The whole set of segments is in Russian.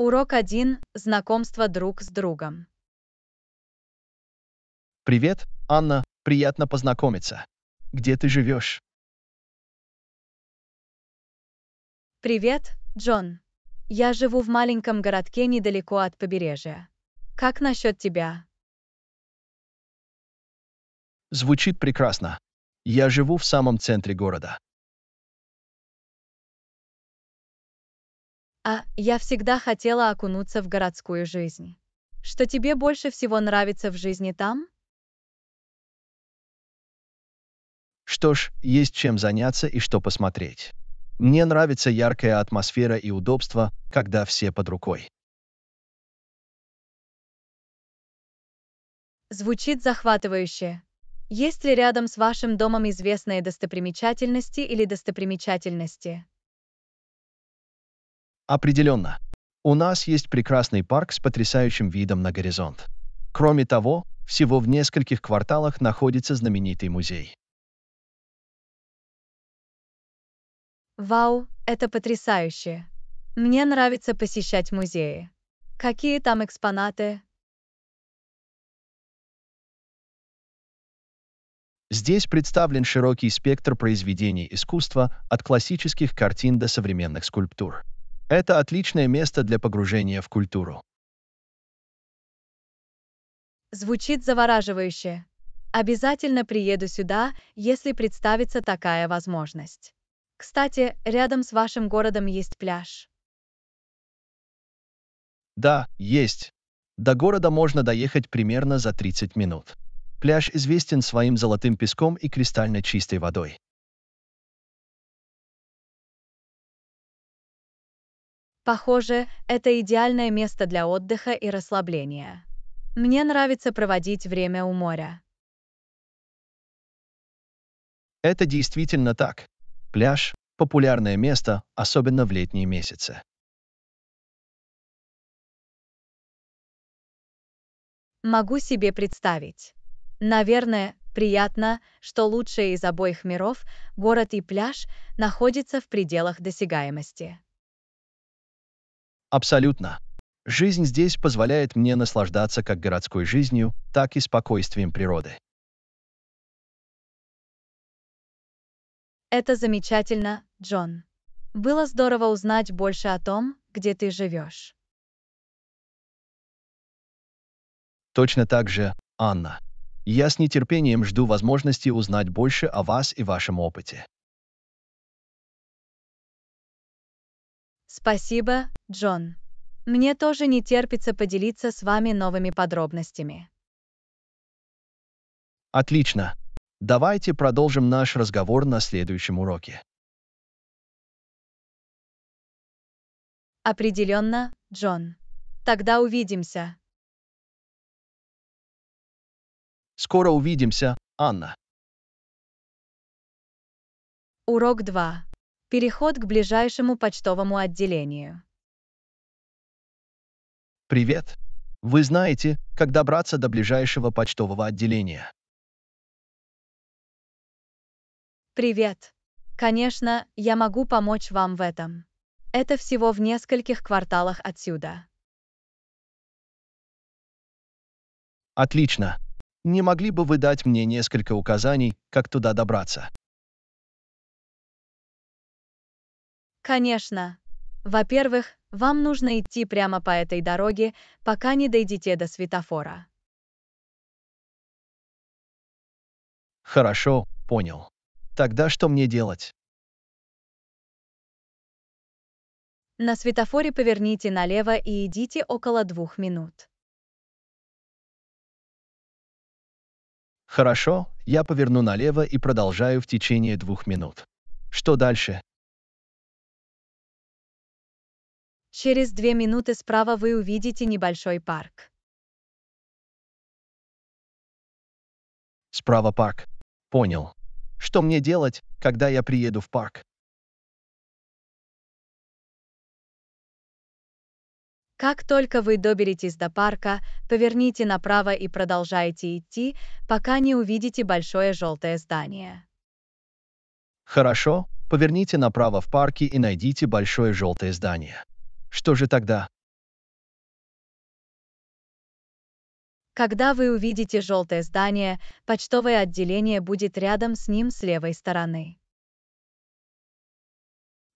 Урок 1. Знакомство друг с другом. Привет, Анна. Приятно познакомиться. Где ты живешь? Привет, Джон. Я живу в маленьком городке недалеко от побережья. Как насчет тебя? Звучит прекрасно. Я живу в самом центре города. А я всегда хотела окунуться в городскую жизнь. Что тебе больше всего нравится в жизни там? Что ж, есть чем заняться и что посмотреть. Мне нравится яркая атмосфера и удобство, когда все под рукой. Звучит захватывающе. Есть ли рядом с вашим домом известные достопримечательности или достопримечательности? Определенно. У нас есть прекрасный парк с потрясающим видом на горизонт. Кроме того, всего в нескольких кварталах находится знаменитый музей. Вау, это потрясающе. Мне нравится посещать музеи. Какие там экспонаты? Здесь представлен широкий спектр произведений искусства от классических картин до современных скульптур. Это отличное место для погружения в культуру. Звучит завораживающе. Обязательно приеду сюда, если представится такая возможность. Кстати, рядом с вашим городом есть пляж. Да, есть. До города можно доехать примерно за 30 минут. Пляж известен своим золотым песком и кристально чистой водой. Похоже, это идеальное место для отдыха и расслабления. Мне нравится проводить время у моря. Это действительно так. Пляж – популярное место, особенно в летние месяцы. Могу себе представить. Наверное, приятно, что лучшее из обоих миров, город и пляж, находится в пределах досягаемости. Абсолютно. Жизнь здесь позволяет мне наслаждаться как городской жизнью, так и спокойствием природы. Это замечательно, Джон. Было здорово узнать больше о том, где ты живешь. Точно так же, Анна. Я с нетерпением жду возможности узнать больше о вас и вашем опыте. Спасибо, Джон. Мне тоже не терпится поделиться с вами новыми подробностями. Отлично. Давайте продолжим наш разговор на следующем уроке. Определенно, Джон. Тогда увидимся. Скоро увидимся, Анна. Урок 2. Переход к ближайшему почтовому отделению. Привет! Вы знаете, как добраться до ближайшего почтового отделения. Привет! Конечно, я могу помочь вам в этом. Это всего в нескольких кварталах отсюда. Отлично. Не могли бы вы дать мне несколько указаний, как туда добраться? Конечно. Во-первых, вам нужно идти прямо по этой дороге, пока не дойдете до светофора. Хорошо, понял. Тогда что мне делать? На светофоре поверните налево и идите около двух минут. Хорошо, я поверну налево и продолжаю в течение двух минут. Что дальше? Через две минуты справа вы увидите небольшой парк. Справа парк. Понял. Что мне делать, когда я приеду в парк? Как только вы доберетесь до парка, поверните направо и продолжайте идти, пока не увидите большое желтое здание. Хорошо, поверните направо в парке и найдите большое желтое здание. Что же тогда? Когда вы увидите желтое здание, почтовое отделение будет рядом с ним с левой стороны.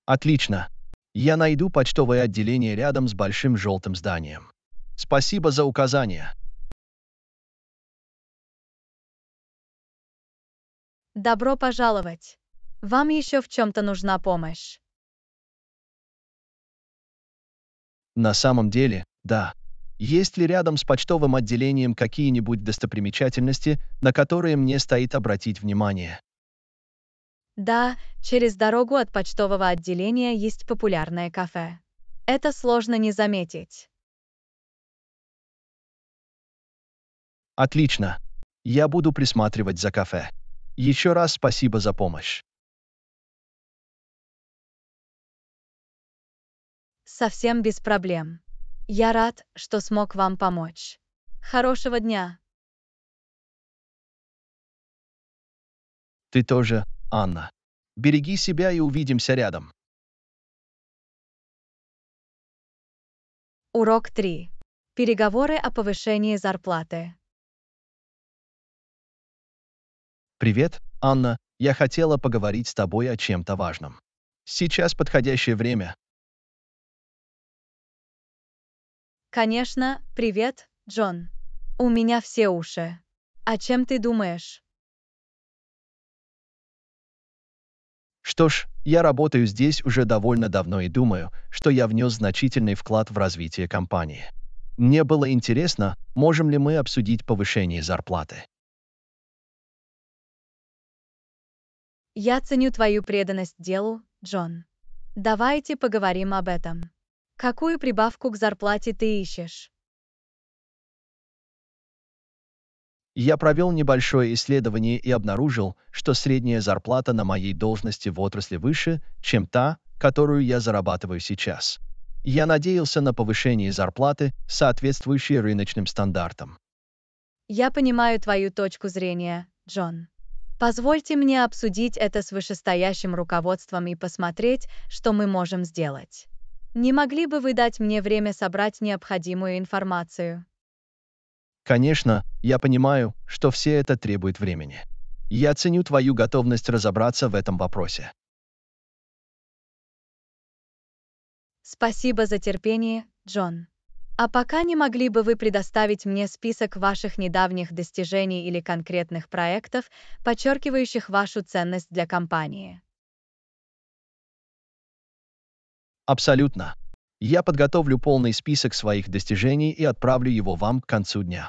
Отлично. Я найду почтовое отделение рядом с большим желтым зданием. Спасибо за указание. Добро пожаловать. Вам еще в чем-то нужна помощь. На самом деле, да. Есть ли рядом с почтовым отделением какие-нибудь достопримечательности, на которые мне стоит обратить внимание? Да, через дорогу от почтового отделения есть популярное кафе. Это сложно не заметить. Отлично. Я буду присматривать за кафе. Еще раз спасибо за помощь. Совсем без проблем. Я рад, что смог вам помочь. Хорошего дня. Ты тоже, Анна. Береги себя и увидимся рядом. Урок 3. Переговоры о повышении зарплаты. Привет, Анна. Я хотела поговорить с тобой о чем-то важном. Сейчас подходящее время, Конечно, привет, Джон. У меня все уши. О чем ты думаешь? Что ж, я работаю здесь уже довольно давно и думаю, что я внес значительный вклад в развитие компании. Мне было интересно, можем ли мы обсудить повышение зарплаты. Я ценю твою преданность делу, Джон. Давайте поговорим об этом. Какую прибавку к зарплате ты ищешь? Я провел небольшое исследование и обнаружил, что средняя зарплата на моей должности в отрасли выше, чем та, которую я зарабатываю сейчас. Я надеялся на повышение зарплаты, соответствующее рыночным стандартам. Я понимаю твою точку зрения, Джон. Позвольте мне обсудить это с вышестоящим руководством и посмотреть, что мы можем сделать. Не могли бы вы дать мне время собрать необходимую информацию? Конечно, я понимаю, что все это требует времени. Я ценю твою готовность разобраться в этом вопросе. Спасибо за терпение, Джон. А пока не могли бы вы предоставить мне список ваших недавних достижений или конкретных проектов, подчеркивающих вашу ценность для компании? Абсолютно. Я подготовлю полный список своих достижений и отправлю его вам к концу дня.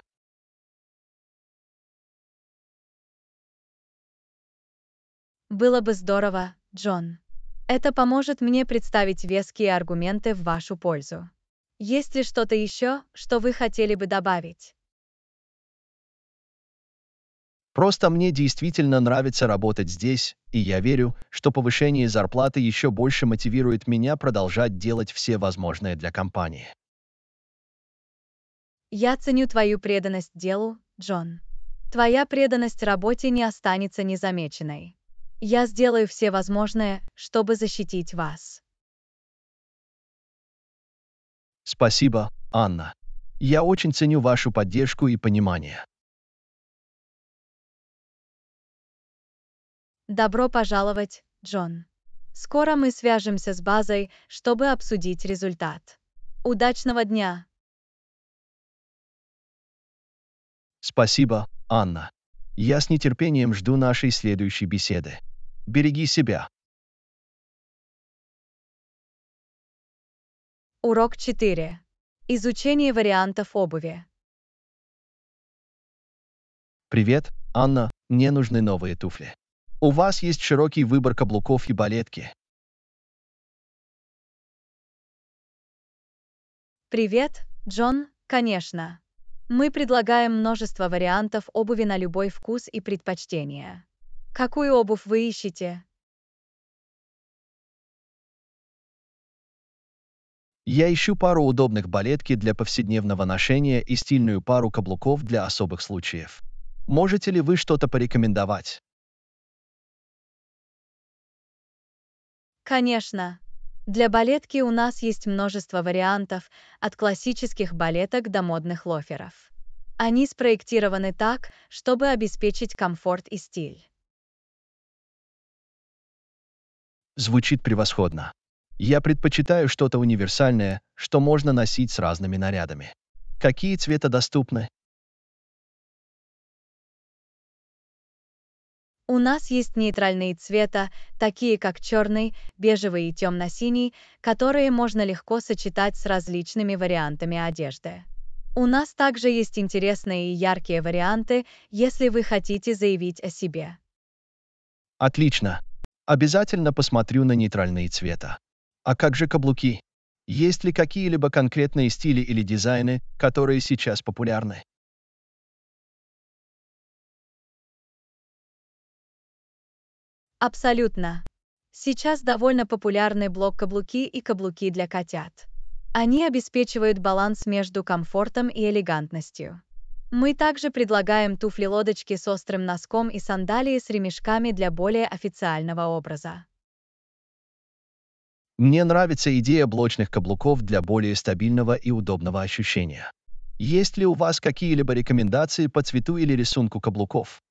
Было бы здорово, Джон. Это поможет мне представить веские аргументы в вашу пользу. Есть ли что-то еще, что вы хотели бы добавить? Просто мне действительно нравится работать здесь, и я верю, что повышение зарплаты еще больше мотивирует меня продолжать делать все возможное для компании. Я ценю твою преданность делу, Джон. Твоя преданность работе не останется незамеченной. Я сделаю все возможное, чтобы защитить вас. Спасибо, Анна. Я очень ценю вашу поддержку и понимание. Добро пожаловать, Джон. Скоро мы свяжемся с базой, чтобы обсудить результат. Удачного дня! Спасибо, Анна. Я с нетерпением жду нашей следующей беседы. Береги себя. Урок 4. Изучение вариантов обуви. Привет, Анна, мне нужны новые туфли у вас есть широкий выбор каблуков и балетки. Привет, Джон, конечно. Мы предлагаем множество вариантов обуви на любой вкус и предпочтение. Какую обувь вы ищете? Я ищу пару удобных балетки для повседневного ношения и стильную пару каблуков для особых случаев. Можете ли вы что-то порекомендовать? Конечно. Для балетки у нас есть множество вариантов, от классических балеток до модных лоферов. Они спроектированы так, чтобы обеспечить комфорт и стиль. Звучит превосходно. Я предпочитаю что-то универсальное, что можно носить с разными нарядами. Какие цвета доступны? У нас есть нейтральные цвета, такие как черный, бежевый и темно-синий, которые можно легко сочетать с различными вариантами одежды. У нас также есть интересные и яркие варианты, если вы хотите заявить о себе. Отлично. Обязательно посмотрю на нейтральные цвета. А как же каблуки? Есть ли какие-либо конкретные стили или дизайны, которые сейчас популярны? Абсолютно. Сейчас довольно популярны блок-каблуки и каблуки для котят. Они обеспечивают баланс между комфортом и элегантностью. Мы также предлагаем туфли-лодочки с острым носком и сандалии с ремешками для более официального образа. Мне нравится идея блочных каблуков для более стабильного и удобного ощущения. Есть ли у вас какие-либо рекомендации по цвету или рисунку каблуков?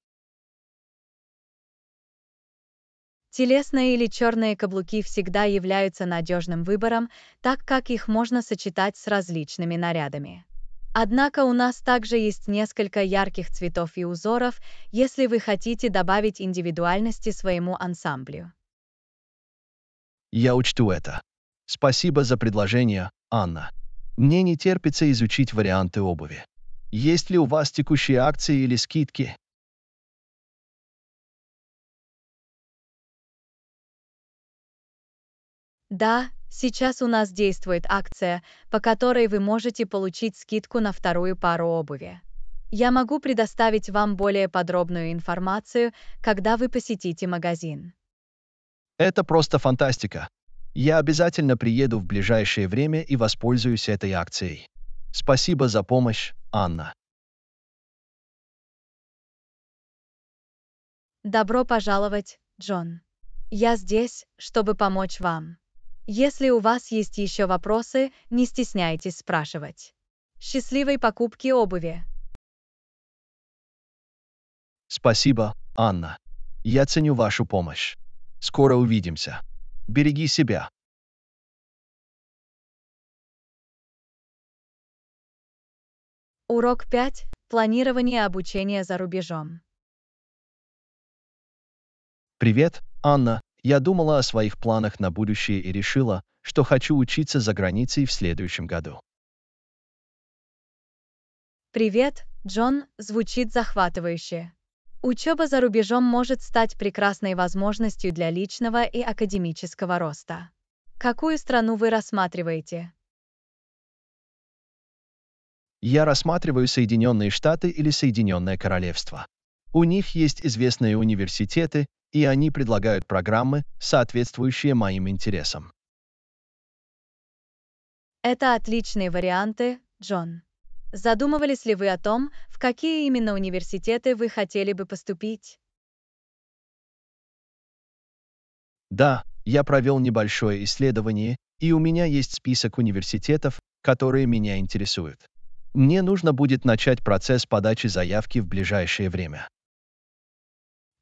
Телесные или черные каблуки всегда являются надежным выбором, так как их можно сочетать с различными нарядами. Однако у нас также есть несколько ярких цветов и узоров, если вы хотите добавить индивидуальности своему ансамблю. Я учту это. Спасибо за предложение, Анна. Мне не терпится изучить варианты обуви. Есть ли у вас текущие акции или скидки? Да, сейчас у нас действует акция, по которой вы можете получить скидку на вторую пару обуви. Я могу предоставить вам более подробную информацию, когда вы посетите магазин. Это просто фантастика. Я обязательно приеду в ближайшее время и воспользуюсь этой акцией. Спасибо за помощь, Анна. Добро пожаловать, Джон. Я здесь, чтобы помочь вам. Если у вас есть еще вопросы, не стесняйтесь спрашивать. Счастливой покупки обуви! Спасибо, Анна. Я ценю вашу помощь. Скоро увидимся. Береги себя. Урок 5. Планирование обучения за рубежом. Привет, Анна. Я думала о своих планах на будущее и решила, что хочу учиться за границей в следующем году. Привет, Джон, звучит захватывающе. Учеба за рубежом может стать прекрасной возможностью для личного и академического роста. Какую страну вы рассматриваете? Я рассматриваю Соединенные Штаты или Соединенное Королевство. У них есть известные университеты, и они предлагают программы, соответствующие моим интересам. Это отличные варианты, Джон. Задумывались ли вы о том, в какие именно университеты вы хотели бы поступить? Да, я провел небольшое исследование, и у меня есть список университетов, которые меня интересуют. Мне нужно будет начать процесс подачи заявки в ближайшее время.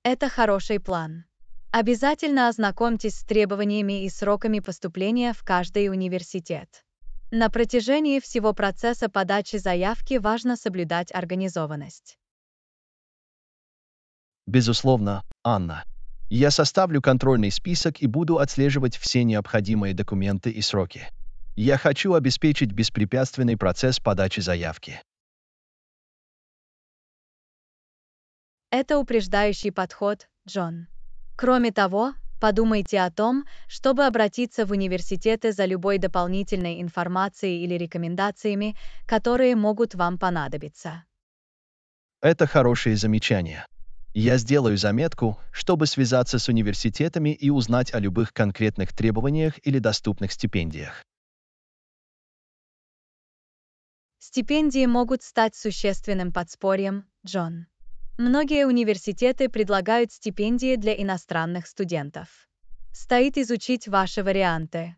Это хороший план. Обязательно ознакомьтесь с требованиями и сроками поступления в каждый университет. На протяжении всего процесса подачи заявки важно соблюдать организованность. Безусловно, Анна. Я составлю контрольный список и буду отслеживать все необходимые документы и сроки. Я хочу обеспечить беспрепятственный процесс подачи заявки. Это упреждающий подход, Джон. Кроме того, подумайте о том, чтобы обратиться в университеты за любой дополнительной информацией или рекомендациями, которые могут вам понадобиться. Это хорошее замечание. Я сделаю заметку, чтобы связаться с университетами и узнать о любых конкретных требованиях или доступных стипендиях. Стипендии могут стать существенным подспорьем, Джон. Многие университеты предлагают стипендии для иностранных студентов. Стоит изучить ваши варианты.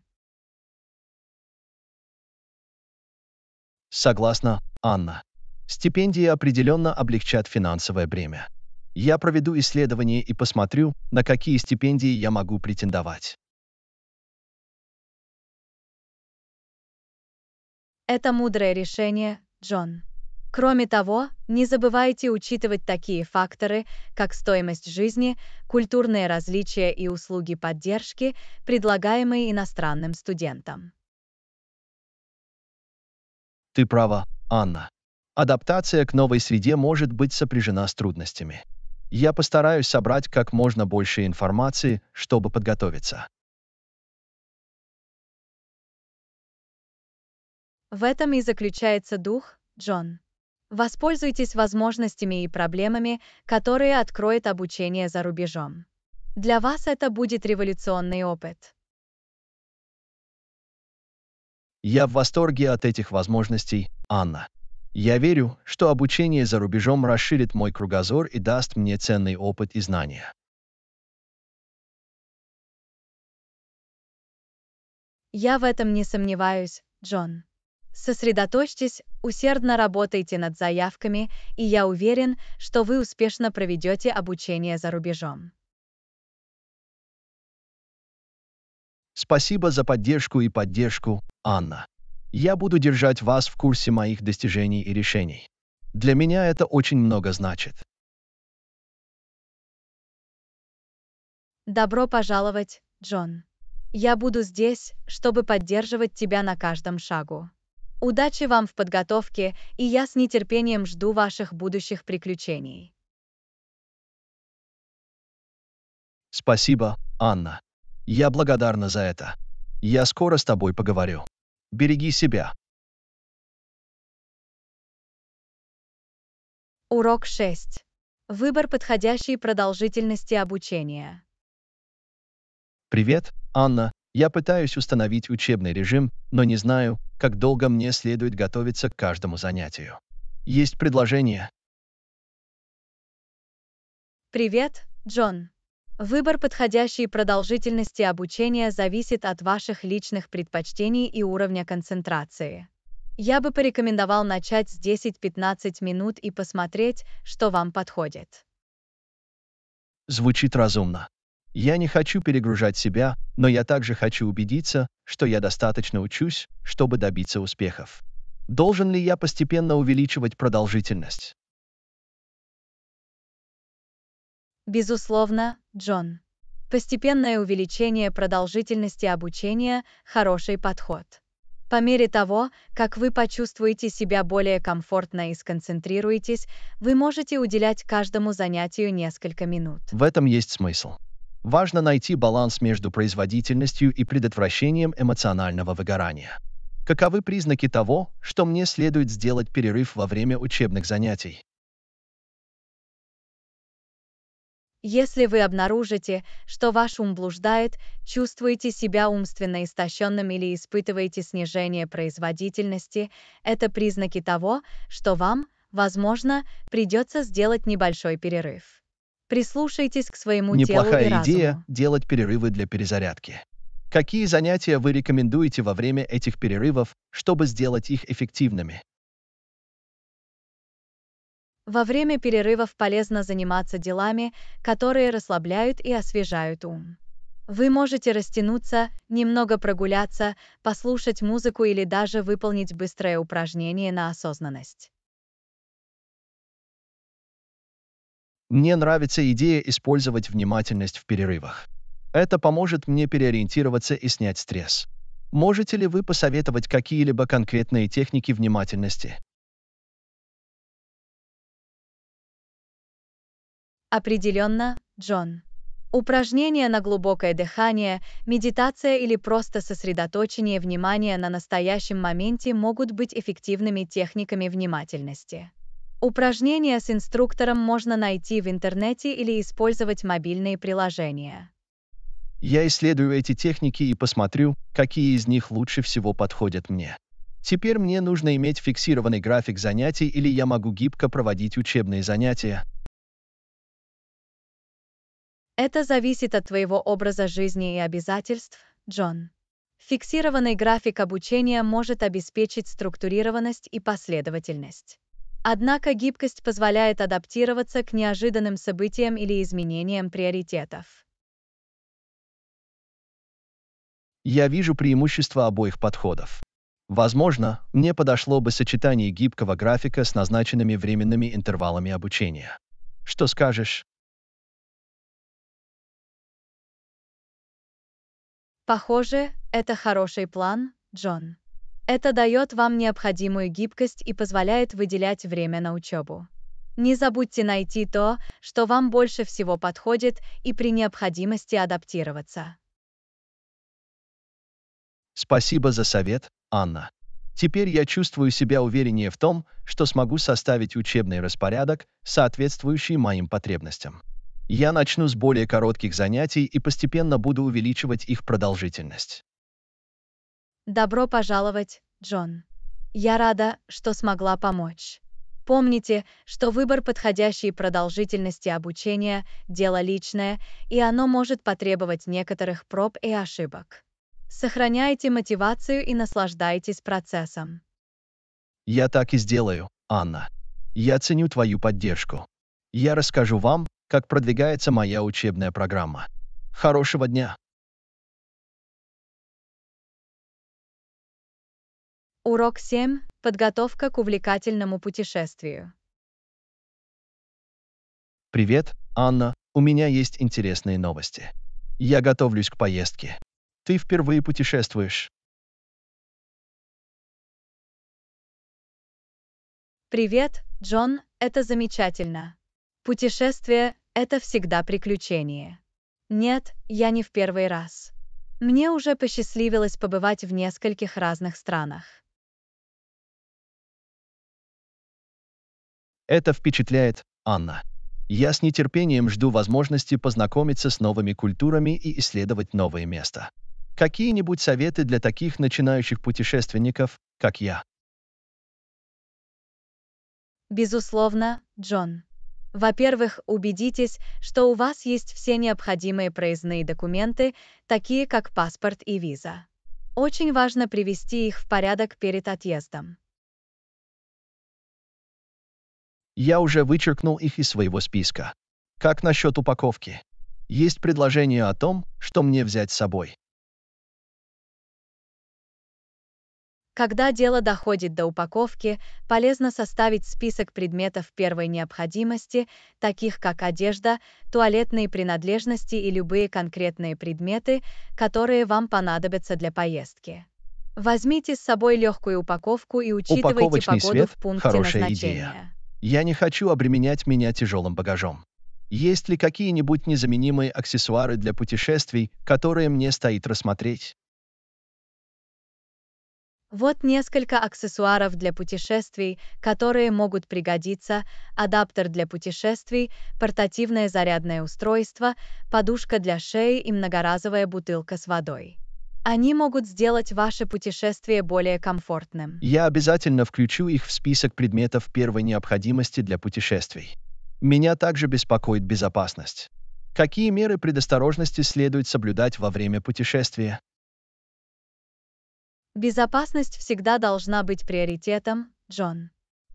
Согласна, Анна. Стипендии определенно облегчат финансовое бремя. Я проведу исследование и посмотрю, на какие стипендии я могу претендовать. Это мудрое решение, Джон. Кроме того, не забывайте учитывать такие факторы, как стоимость жизни, культурные различия и услуги поддержки, предлагаемые иностранным студентам. Ты права, Анна. Адаптация к новой среде может быть сопряжена с трудностями. Я постараюсь собрать как можно больше информации, чтобы подготовиться. В этом и заключается дух, Джон. Воспользуйтесь возможностями и проблемами, которые откроет обучение за рубежом. Для вас это будет революционный опыт. Я в восторге от этих возможностей, Анна. Я верю, что обучение за рубежом расширит мой кругозор и даст мне ценный опыт и знания. Я в этом не сомневаюсь, Джон. Сосредоточьтесь, усердно работайте над заявками, и я уверен, что вы успешно проведете обучение за рубежом. Спасибо за поддержку и поддержку, Анна. Я буду держать вас в курсе моих достижений и решений. Для меня это очень много значит. Добро пожаловать, Джон. Я буду здесь, чтобы поддерживать тебя на каждом шагу. Удачи вам в подготовке, и я с нетерпением жду ваших будущих приключений. Спасибо, Анна. Я благодарна за это. Я скоро с тобой поговорю. Береги себя. Урок 6. Выбор подходящей продолжительности обучения. Привет, Анна. Я пытаюсь установить учебный режим, но не знаю, как долго мне следует готовиться к каждому занятию. Есть предложение. Привет, Джон. Выбор подходящей продолжительности обучения зависит от ваших личных предпочтений и уровня концентрации. Я бы порекомендовал начать с 10-15 минут и посмотреть, что вам подходит. Звучит разумно. Я не хочу перегружать себя, но я также хочу убедиться, что я достаточно учусь, чтобы добиться успехов. Должен ли я постепенно увеличивать продолжительность? Безусловно, Джон. Постепенное увеличение продолжительности обучения – хороший подход. По мере того, как вы почувствуете себя более комфортно и сконцентрируетесь, вы можете уделять каждому занятию несколько минут. В этом есть смысл важно найти баланс между производительностью и предотвращением эмоционального выгорания. Каковы признаки того, что мне следует сделать перерыв во время учебных занятий? Если вы обнаружите, что ваш ум блуждает, чувствуете себя умственно истощенным или испытываете снижение производительности, это признаки того, что вам, возможно, придется сделать небольшой перерыв. Прислушайтесь к своему Неплохая телу и идея делать перерывы для перезарядки. Какие занятия вы рекомендуете во время этих перерывов, чтобы сделать их эффективными? Во время перерывов полезно заниматься делами, которые расслабляют и освежают ум. Вы можете растянуться, немного прогуляться, послушать музыку или даже выполнить быстрое упражнение на осознанность. Мне нравится идея использовать внимательность в перерывах. Это поможет мне переориентироваться и снять стресс. Можете ли вы посоветовать какие-либо конкретные техники внимательности? Определенно, Джон. Упражнения на глубокое дыхание, медитация или просто сосредоточение внимания на настоящем моменте могут быть эффективными техниками внимательности. Упражнения с инструктором можно найти в интернете или использовать мобильные приложения. Я исследую эти техники и посмотрю, какие из них лучше всего подходят мне. Теперь мне нужно иметь фиксированный график занятий или я могу гибко проводить учебные занятия. Это зависит от твоего образа жизни и обязательств, Джон. Фиксированный график обучения может обеспечить структурированность и последовательность. Однако гибкость позволяет адаптироваться к неожиданным событиям или изменениям приоритетов. Я вижу преимущества обоих подходов. Возможно, мне подошло бы сочетание гибкого графика с назначенными временными интервалами обучения. Что скажешь? Похоже, это хороший план, Джон. Это дает вам необходимую гибкость и позволяет выделять время на учебу. Не забудьте найти то, что вам больше всего подходит, и при необходимости адаптироваться. Спасибо за совет, Анна. Теперь я чувствую себя увереннее в том, что смогу составить учебный распорядок, соответствующий моим потребностям. Я начну с более коротких занятий и постепенно буду увеличивать их продолжительность. Добро пожаловать, Джон. Я рада, что смогла помочь. Помните, что выбор подходящей продолжительности обучения – дело личное, и оно может потребовать некоторых проб и ошибок. Сохраняйте мотивацию и наслаждайтесь процессом. Я так и сделаю, Анна. Я ценю твою поддержку. Я расскажу вам, как продвигается моя учебная программа. Хорошего дня! Урок 7. Подготовка к увлекательному путешествию. Привет, Анна. У меня есть интересные новости. Я готовлюсь к поездке. Ты впервые путешествуешь. Привет, Джон, это замечательно. Путешествие — это всегда приключение. Нет, я не в первый раз. Мне уже посчастливилось побывать в нескольких разных странах. Это впечатляет Анна. Я с нетерпением жду возможности познакомиться с новыми культурами и исследовать новые места. Какие-нибудь советы для таких начинающих путешественников, как я? Безусловно, Джон. Во-первых, убедитесь, что у вас есть все необходимые проездные документы, такие как паспорт и виза. Очень важно привести их в порядок перед отъездом. Я уже вычеркнул их из своего списка. Как насчет упаковки? Есть предложение о том, что мне взять с собой. Когда дело доходит до упаковки, полезно составить список предметов первой необходимости, таких как одежда, туалетные принадлежности и любые конкретные предметы, которые вам понадобятся для поездки. Возьмите с собой легкую упаковку и учитывайте погоду свет, в пункте назначения. Идея. Я не хочу обременять меня тяжелым багажом. Есть ли какие-нибудь незаменимые аксессуары для путешествий, которые мне стоит рассмотреть? Вот несколько аксессуаров для путешествий, которые могут пригодиться, адаптер для путешествий, портативное зарядное устройство, подушка для шеи и многоразовая бутылка с водой. Они могут сделать ваше путешествие более комфортным. Я обязательно включу их в список предметов первой необходимости для путешествий. Меня также беспокоит безопасность. Какие меры предосторожности следует соблюдать во время путешествия? Безопасность всегда должна быть приоритетом, Джон.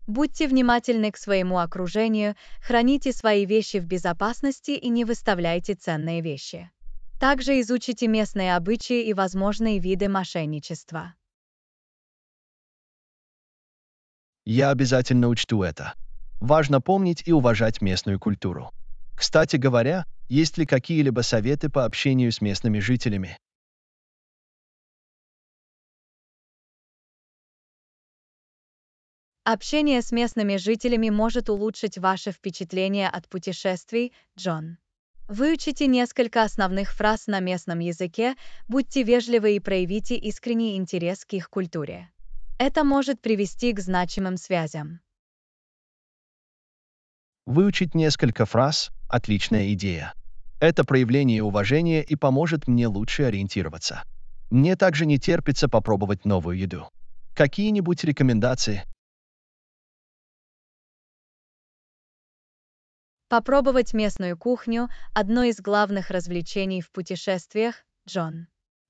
Будьте внимательны к своему окружению, храните свои вещи в безопасности и не выставляйте ценные вещи. Также изучите местные обычаи и возможные виды мошенничества. Я обязательно учту это. Важно помнить и уважать местную культуру. Кстати говоря, есть ли какие-либо советы по общению с местными жителями? Общение с местными жителями может улучшить ваше впечатление от путешествий, Джон. Выучите несколько основных фраз на местном языке, будьте вежливы и проявите искренний интерес к их культуре. Это может привести к значимым связям. Выучить несколько фраз – отличная идея. Это проявление уважения и поможет мне лучше ориентироваться. Мне также не терпится попробовать новую еду. Какие-нибудь рекомендации? Попробовать местную кухню – одно из главных развлечений в путешествиях, Джон.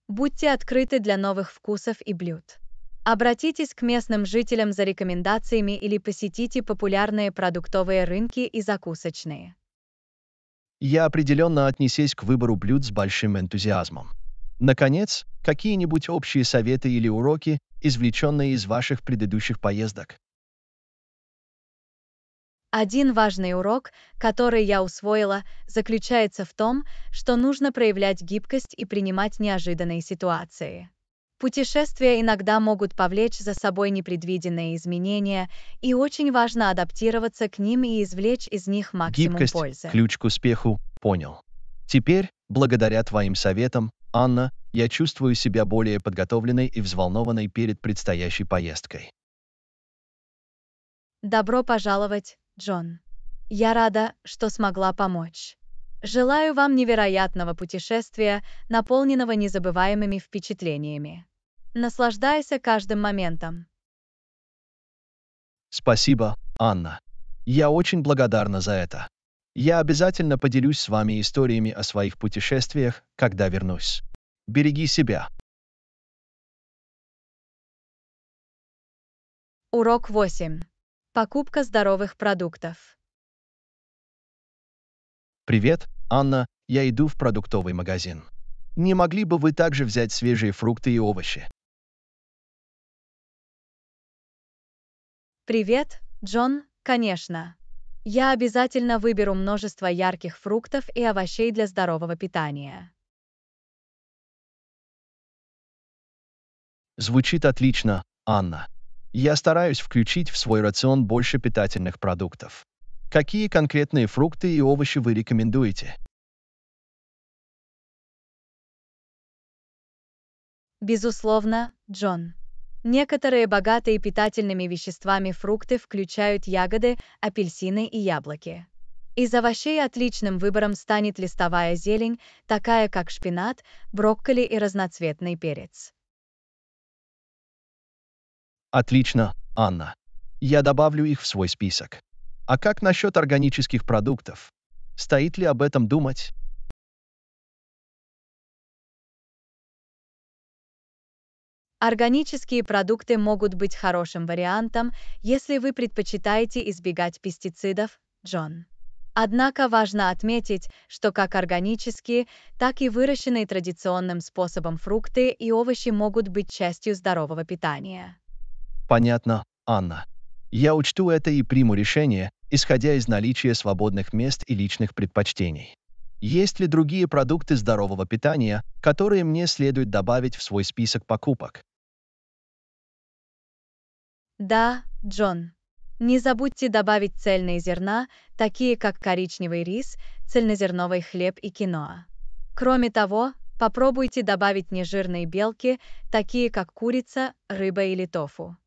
Будьте открыты для новых вкусов и блюд. Обратитесь к местным жителям за рекомендациями или посетите популярные продуктовые рынки и закусочные. Я определенно отнесусь к выбору блюд с большим энтузиазмом. Наконец, какие-нибудь общие советы или уроки, извлеченные из ваших предыдущих поездок. Один важный урок, который я усвоила, заключается в том, что нужно проявлять гибкость и принимать неожиданные ситуации. Путешествия иногда могут повлечь за собой непредвиденные изменения, и очень важно адаптироваться к ним и извлечь из них максимум гибкость, пользы. Ключ к успеху, понял. Теперь, благодаря твоим советам, Анна, я чувствую себя более подготовленной и взволнованной перед предстоящей поездкой. Добро пожаловать! Джон. Я рада, что смогла помочь. Желаю вам невероятного путешествия, наполненного незабываемыми впечатлениями. Наслаждайся каждым моментом. Спасибо, Анна. Я очень благодарна за это. Я обязательно поделюсь с вами историями о своих путешествиях, когда вернусь. Береги себя. Урок 8. Покупка здоровых продуктов. Привет, Анна, я иду в продуктовый магазин. Не могли бы вы также взять свежие фрукты и овощи? Привет, Джон, конечно. Я обязательно выберу множество ярких фруктов и овощей для здорового питания. Звучит отлично, Анна. Я стараюсь включить в свой рацион больше питательных продуктов. Какие конкретные фрукты и овощи вы рекомендуете? Безусловно, Джон. Некоторые богатые питательными веществами фрукты включают ягоды, апельсины и яблоки. Из овощей отличным выбором станет листовая зелень, такая как шпинат, брокколи и разноцветный перец. Отлично, Анна. Я добавлю их в свой список. А как насчет органических продуктов? Стоит ли об этом думать? Органические продукты могут быть хорошим вариантом, если вы предпочитаете избегать пестицидов, Джон. Однако важно отметить, что как органические, так и выращенные традиционным способом фрукты и овощи могут быть частью здорового питания. Понятно, Анна. Я учту это и приму решение, исходя из наличия свободных мест и личных предпочтений. Есть ли другие продукты здорового питания, которые мне следует добавить в свой список покупок? Да, Джон. Не забудьте добавить цельные зерна, такие как коричневый рис, цельнозерновый хлеб и киноа. Кроме того, попробуйте добавить нежирные белки, такие как курица, рыба или тофу.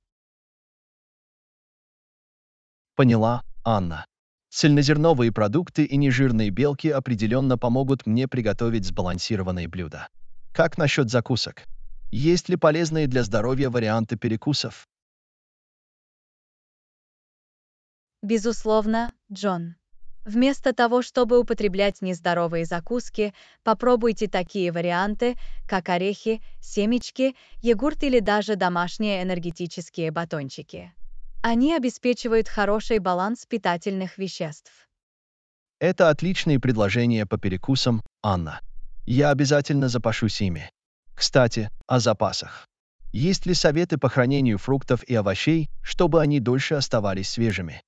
Поняла, Анна. Цельнозерновые продукты и нежирные белки определенно помогут мне приготовить сбалансированные блюда. Как насчет закусок? Есть ли полезные для здоровья варианты перекусов? Безусловно, Джон. Вместо того, чтобы употреблять нездоровые закуски, попробуйте такие варианты, как орехи, семечки, йогурт или даже домашние энергетические батончики. Они обеспечивают хороший баланс питательных веществ. Это отличные предложения по перекусам, Анна. Я обязательно запашусь ими. Кстати, о запасах. Есть ли советы по хранению фруктов и овощей, чтобы они дольше оставались свежими?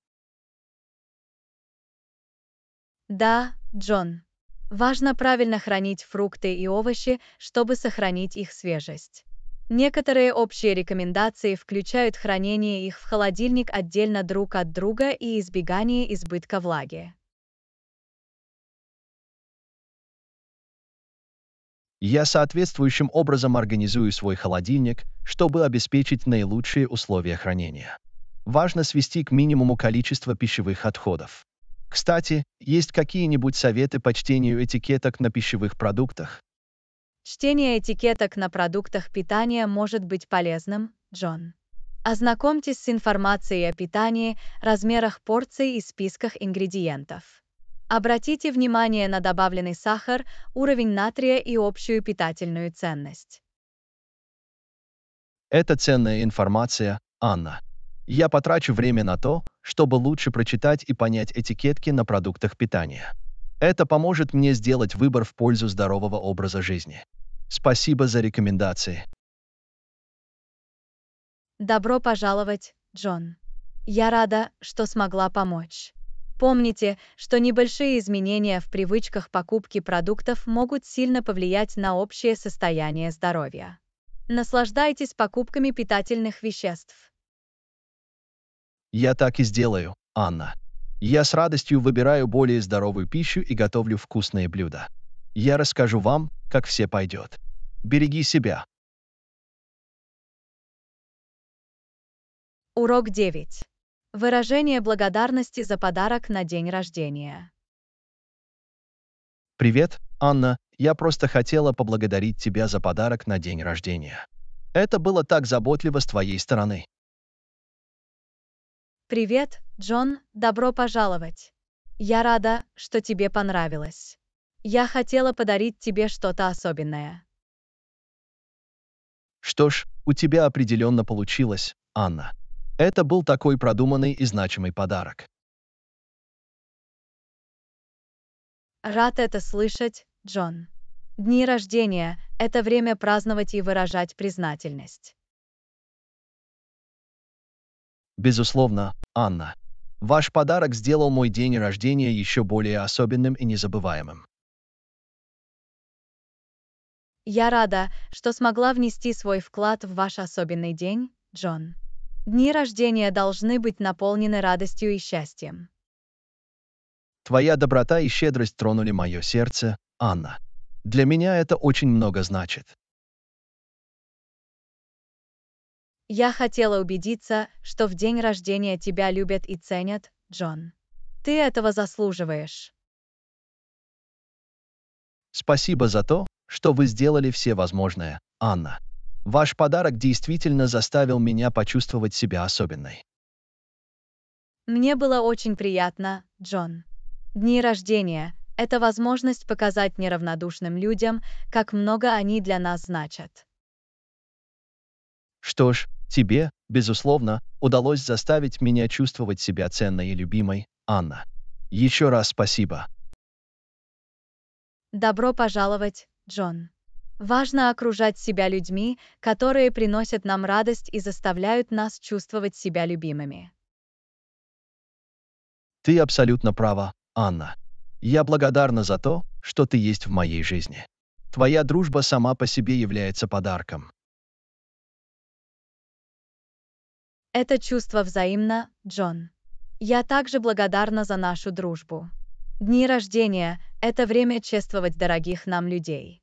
Да, Джон. Важно правильно хранить фрукты и овощи, чтобы сохранить их свежесть. Некоторые общие рекомендации включают хранение их в холодильник отдельно друг от друга и избегание избытка влаги. Я соответствующим образом организую свой холодильник, чтобы обеспечить наилучшие условия хранения. Важно свести к минимуму количество пищевых отходов. Кстати, есть какие-нибудь советы по чтению этикеток на пищевых продуктах? Чтение этикеток на продуктах питания может быть полезным, Джон. Ознакомьтесь с информацией о питании, размерах порций и списках ингредиентов. Обратите внимание на добавленный сахар, уровень натрия и общую питательную ценность. Это ценная информация, Анна. Я потрачу время на то, чтобы лучше прочитать и понять этикетки на продуктах питания. Это поможет мне сделать выбор в пользу здорового образа жизни. Спасибо за рекомендации. Добро пожаловать, Джон. Я рада, что смогла помочь. Помните, что небольшие изменения в привычках покупки продуктов могут сильно повлиять на общее состояние здоровья. Наслаждайтесь покупками питательных веществ. Я так и сделаю, Анна. Я с радостью выбираю более здоровую пищу и готовлю вкусные блюда. Я расскажу вам, как все пойдет. Береги себя. Урок 9. Выражение благодарности за подарок на день рождения. Привет, Анна. Я просто хотела поблагодарить тебя за подарок на день рождения. Это было так заботливо с твоей стороны. Привет, Джон, добро пожаловать. Я рада, что тебе понравилось. Я хотела подарить тебе что-то особенное. Что ж, у тебя определенно получилось, Анна. Это был такой продуманный и значимый подарок. Рад это слышать, Джон. Дни рождения – это время праздновать и выражать признательность. Безусловно, Анна. Ваш подарок сделал мой день рождения еще более особенным и незабываемым. Я рада, что смогла внести свой вклад в ваш особенный день, Джон. Дни рождения должны быть наполнены радостью и счастьем. Твоя доброта и щедрость тронули мое сердце, Анна. Для меня это очень много значит. Я хотела убедиться, что в день рождения тебя любят и ценят, Джон. Ты этого заслуживаешь. Спасибо за то, что вы сделали все возможное, Анна. Ваш подарок действительно заставил меня почувствовать себя особенной. Мне было очень приятно, Джон. Дни рождения — это возможность показать неравнодушным людям, как много они для нас значат. Что ж, тебе, безусловно, удалось заставить меня чувствовать себя ценной и любимой, Анна. Еще раз спасибо. Добро пожаловать, Джон. Важно окружать себя людьми, которые приносят нам радость и заставляют нас чувствовать себя любимыми. Ты абсолютно права, Анна. Я благодарна за то, что ты есть в моей жизни. Твоя дружба сама по себе является подарком. Это чувство взаимно, Джон. Я также благодарна за нашу дружбу. Дни рождения — это время чествовать дорогих нам людей.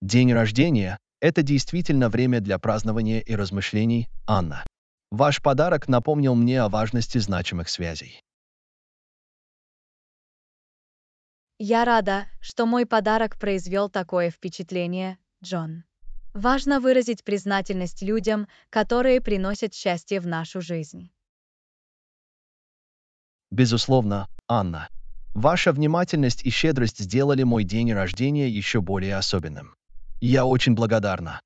День рождения — это действительно время для празднования и размышлений, Анна. Ваш подарок напомнил мне о важности значимых связей. Я рада, что мой подарок произвел такое впечатление, Джон. Важно выразить признательность людям, которые приносят счастье в нашу жизнь. Безусловно, Анна. Ваша внимательность и щедрость сделали мой день рождения еще более особенным. Я очень благодарна.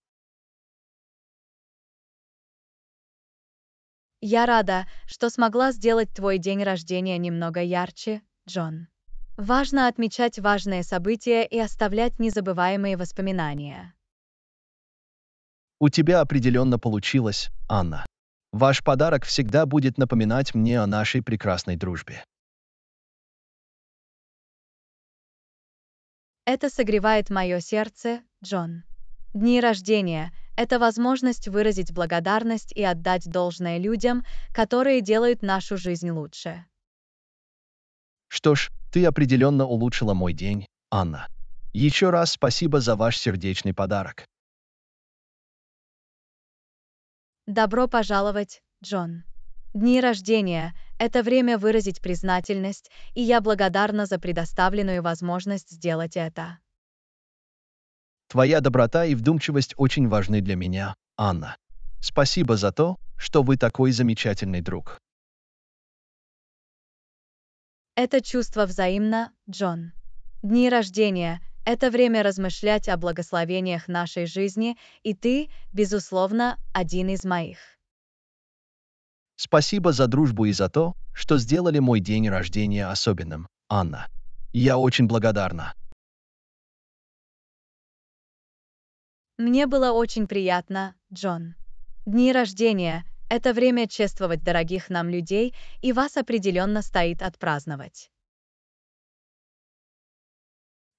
Я рада, что смогла сделать твой день рождения немного ярче, Джон. Важно отмечать важные события и оставлять незабываемые воспоминания. У тебя определенно получилось, Анна. Ваш подарок всегда будет напоминать мне о нашей прекрасной дружбе. Это согревает мое сердце, Джон. Дни рождения — это возможность выразить благодарность и отдать должное людям, которые делают нашу жизнь лучше. Что ж, ты определенно улучшила мой день, Анна. Еще раз спасибо за ваш сердечный подарок. Добро пожаловать, Джон. Дни рождения — это время выразить признательность, и я благодарна за предоставленную возможность сделать это. Твоя доброта и вдумчивость очень важны для меня, Анна. Спасибо за то, что вы такой замечательный друг. Это чувство взаимно, Джон. Дни рождения это время размышлять о благословениях нашей жизни, и ты, безусловно, один из моих. Спасибо за дружбу и за то, что сделали мой день рождения особенным, Анна. Я очень благодарна. Мне было очень приятно, Джон. Дни рождения — это время чествовать дорогих нам людей, и вас определенно стоит отпраздновать.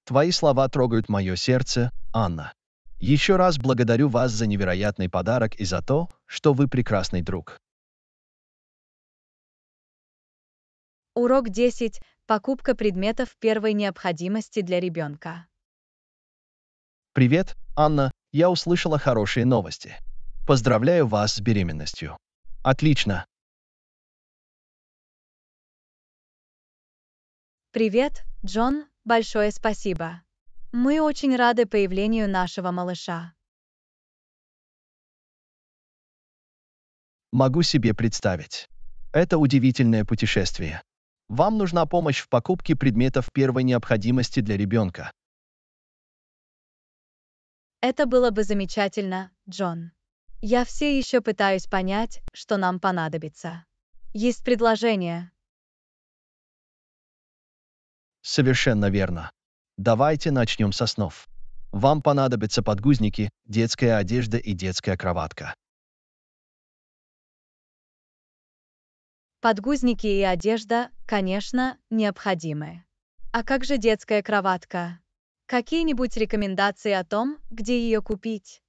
Твои слова трогают мое сердце, Анна. Еще раз благодарю вас за невероятный подарок и за то, что вы прекрасный друг. Урок 10. Покупка предметов первой необходимости для ребенка. Привет, Анна. Я услышала хорошие новости. Поздравляю вас с беременностью. Отлично. Привет, Джон. Большое спасибо. Мы очень рады появлению нашего малыша. Могу себе представить. Это удивительное путешествие. Вам нужна помощь в покупке предметов первой необходимости для ребенка. Это было бы замечательно, Джон. Я все еще пытаюсь понять, что нам понадобится. Есть предложение, Совершенно верно. Давайте начнем со снов. Вам понадобятся подгузники, детская одежда и детская кроватка. Подгузники и одежда, конечно, необходимы. А как же детская кроватка? Какие-нибудь рекомендации о том, где ее купить?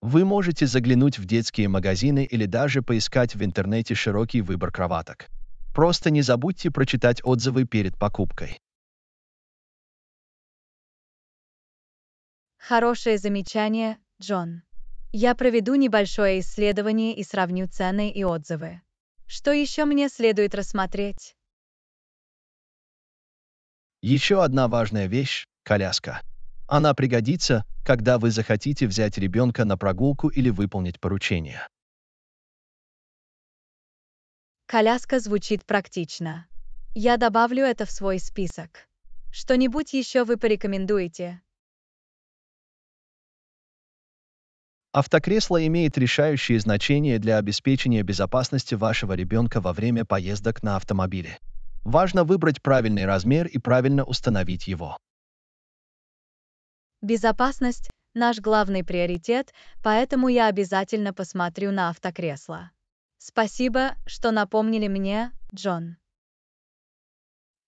Вы можете заглянуть в детские магазины или даже поискать в интернете широкий выбор кроваток. Просто не забудьте прочитать отзывы перед покупкой. Хорошее замечание, Джон. Я проведу небольшое исследование и сравню цены и отзывы. Что еще мне следует рассмотреть? Еще одна важная вещь – коляска. Она пригодится, когда вы захотите взять ребенка на прогулку или выполнить поручение. Коляска звучит практично. Я добавлю это в свой список. Что-нибудь еще вы порекомендуете? Автокресло имеет решающее значение для обеспечения безопасности вашего ребенка во время поездок на автомобиле. Важно выбрать правильный размер и правильно установить его. Безопасность – наш главный приоритет, поэтому я обязательно посмотрю на автокресло. Спасибо, что напомнили мне, Джон.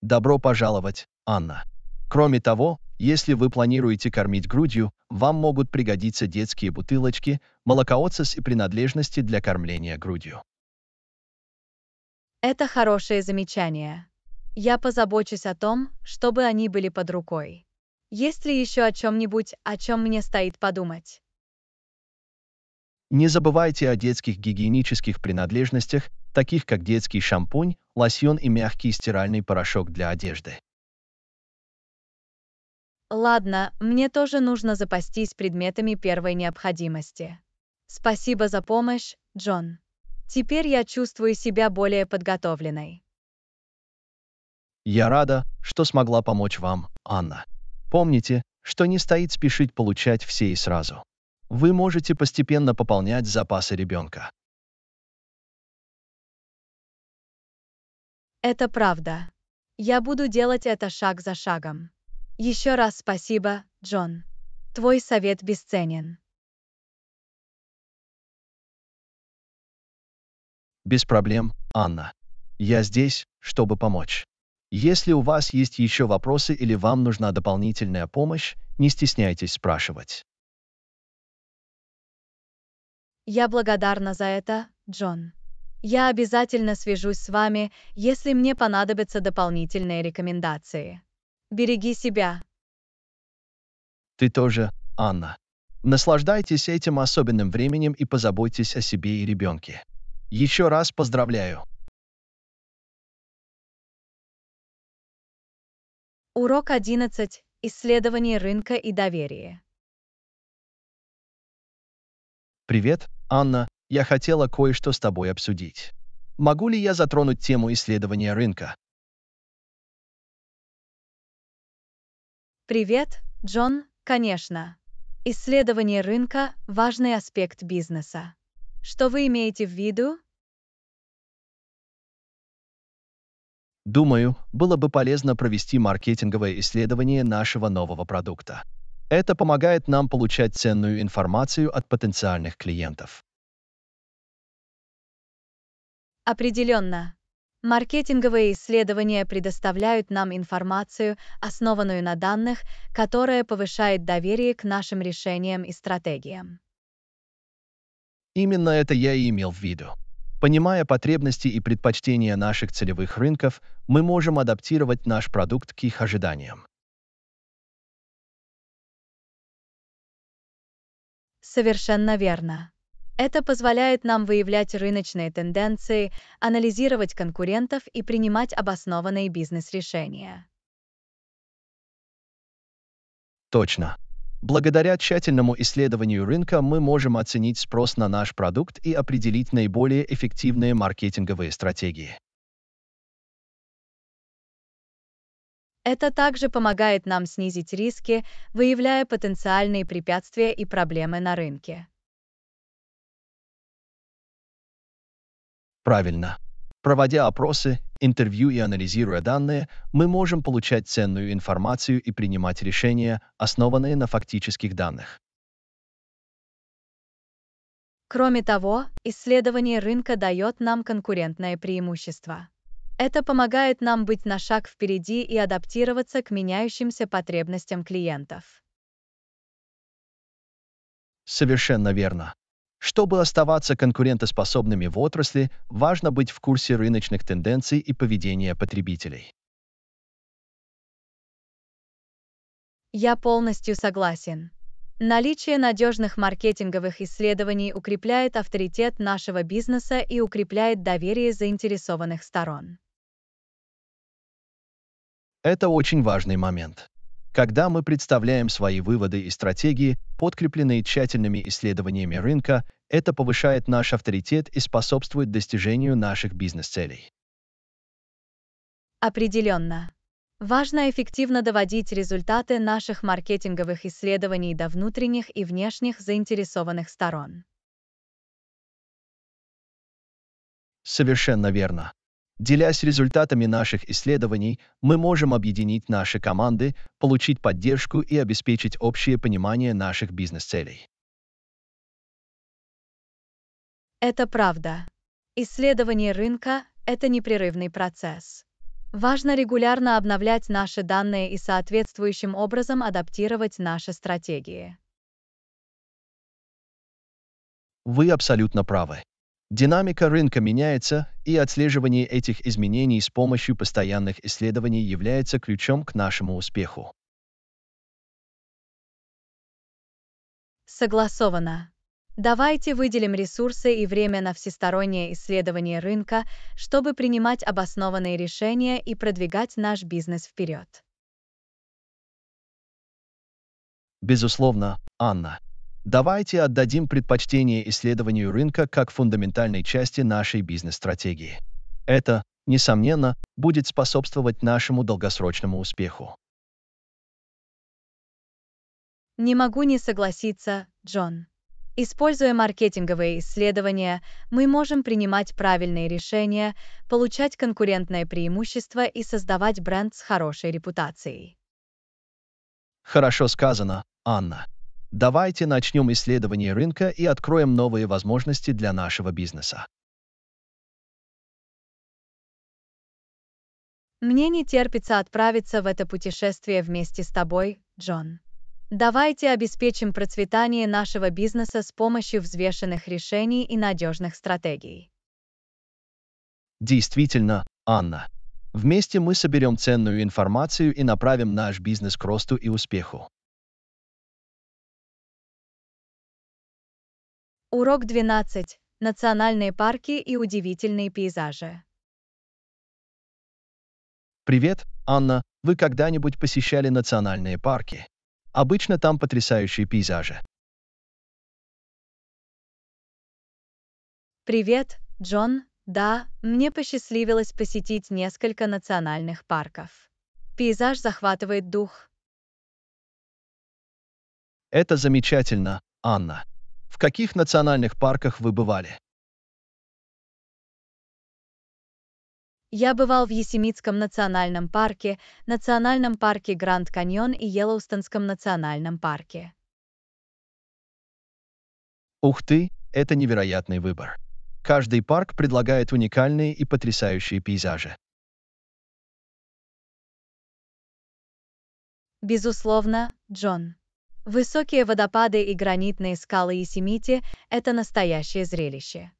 Добро пожаловать, Анна. Кроме того, если вы планируете кормить грудью, вам могут пригодиться детские бутылочки, молокооцис и принадлежности для кормления грудью. Это хорошее замечание. Я позабочусь о том, чтобы они были под рукой. Есть ли еще о чем-нибудь, о чем мне стоит подумать? Не забывайте о детских гигиенических принадлежностях, таких как детский шампунь, лосьон и мягкий стиральный порошок для одежды. Ладно, мне тоже нужно запастись предметами первой необходимости. Спасибо за помощь, Джон. Теперь я чувствую себя более подготовленной. Я рада, что смогла помочь вам, Анна. Помните, что не стоит спешить получать все и сразу вы можете постепенно пополнять запасы ребенка. Это правда. Я буду делать это шаг за шагом. Еще раз спасибо, Джон. Твой совет бесценен. Без проблем, Анна. Я здесь, чтобы помочь. Если у вас есть еще вопросы или вам нужна дополнительная помощь, не стесняйтесь спрашивать. Я благодарна за это, Джон. Я обязательно свяжусь с вами, если мне понадобятся дополнительные рекомендации. Береги себя. Ты тоже, Анна. Наслаждайтесь этим особенным временем и позаботьтесь о себе и ребенке. Еще раз поздравляю. Урок 11. Исследование рынка и доверие. Привет, «Анна, я хотела кое-что с тобой обсудить. Могу ли я затронуть тему исследования рынка?» Привет, Джон, конечно. Исследование рынка – важный аспект бизнеса. Что вы имеете в виду? Думаю, было бы полезно провести маркетинговое исследование нашего нового продукта. Это помогает нам получать ценную информацию от потенциальных клиентов. Определенно. Маркетинговые исследования предоставляют нам информацию, основанную на данных, которая повышает доверие к нашим решениям и стратегиям. Именно это я и имел в виду. Понимая потребности и предпочтения наших целевых рынков, мы можем адаптировать наш продукт к их ожиданиям. Совершенно верно. Это позволяет нам выявлять рыночные тенденции, анализировать конкурентов и принимать обоснованные бизнес-решения. Точно. Благодаря тщательному исследованию рынка мы можем оценить спрос на наш продукт и определить наиболее эффективные маркетинговые стратегии. Это также помогает нам снизить риски, выявляя потенциальные препятствия и проблемы на рынке. Правильно. Проводя опросы, интервью и анализируя данные, мы можем получать ценную информацию и принимать решения, основанные на фактических данных. Кроме того, исследование рынка дает нам конкурентное преимущество. Это помогает нам быть на шаг впереди и адаптироваться к меняющимся потребностям клиентов. Совершенно верно. Чтобы оставаться конкурентоспособными в отрасли, важно быть в курсе рыночных тенденций и поведения потребителей. Я полностью согласен. Наличие надежных маркетинговых исследований укрепляет авторитет нашего бизнеса и укрепляет доверие заинтересованных сторон. Это очень важный момент. Когда мы представляем свои выводы и стратегии, подкрепленные тщательными исследованиями рынка, это повышает наш авторитет и способствует достижению наших бизнес-целей. Определенно. Важно эффективно доводить результаты наших маркетинговых исследований до внутренних и внешних заинтересованных сторон. Совершенно верно. Делясь результатами наших исследований, мы можем объединить наши команды, получить поддержку и обеспечить общее понимание наших бизнес-целей. Это правда. Исследование рынка – это непрерывный процесс. Важно регулярно обновлять наши данные и соответствующим образом адаптировать наши стратегии. Вы абсолютно правы. Динамика рынка меняется, и отслеживание этих изменений с помощью постоянных исследований является ключом к нашему успеху. Согласовано. Давайте выделим ресурсы и время на всестороннее исследование рынка, чтобы принимать обоснованные решения и продвигать наш бизнес вперед. Безусловно, Анна. Давайте отдадим предпочтение исследованию рынка как фундаментальной части нашей бизнес-стратегии. Это, несомненно, будет способствовать нашему долгосрочному успеху. Не могу не согласиться, Джон. Используя маркетинговые исследования, мы можем принимать правильные решения, получать конкурентное преимущество и создавать бренд с хорошей репутацией. Хорошо сказано, Анна. Давайте начнем исследование рынка и откроем новые возможности для нашего бизнеса. Мне не терпится отправиться в это путешествие вместе с тобой, Джон. Давайте обеспечим процветание нашего бизнеса с помощью взвешенных решений и надежных стратегий. Действительно, Анна. Вместе мы соберем ценную информацию и направим наш бизнес к росту и успеху. Урок 12. Национальные парки и удивительные пейзажи. Привет, Анна. Вы когда-нибудь посещали национальные парки? Обычно там потрясающие пейзажи. Привет, Джон. Да, мне посчастливилось посетить несколько национальных парков. Пейзаж захватывает дух. Это замечательно, Анна. В каких национальных парках вы бывали? Я бывал в Есемитском национальном парке, национальном парке Гранд Каньон и Йеллоустонском национальном парке. Ух ты, это невероятный выбор. Каждый парк предлагает уникальные и потрясающие пейзажи. Безусловно, Джон. Высокие водопады и гранитные скалы Исимити — это настоящее зрелище.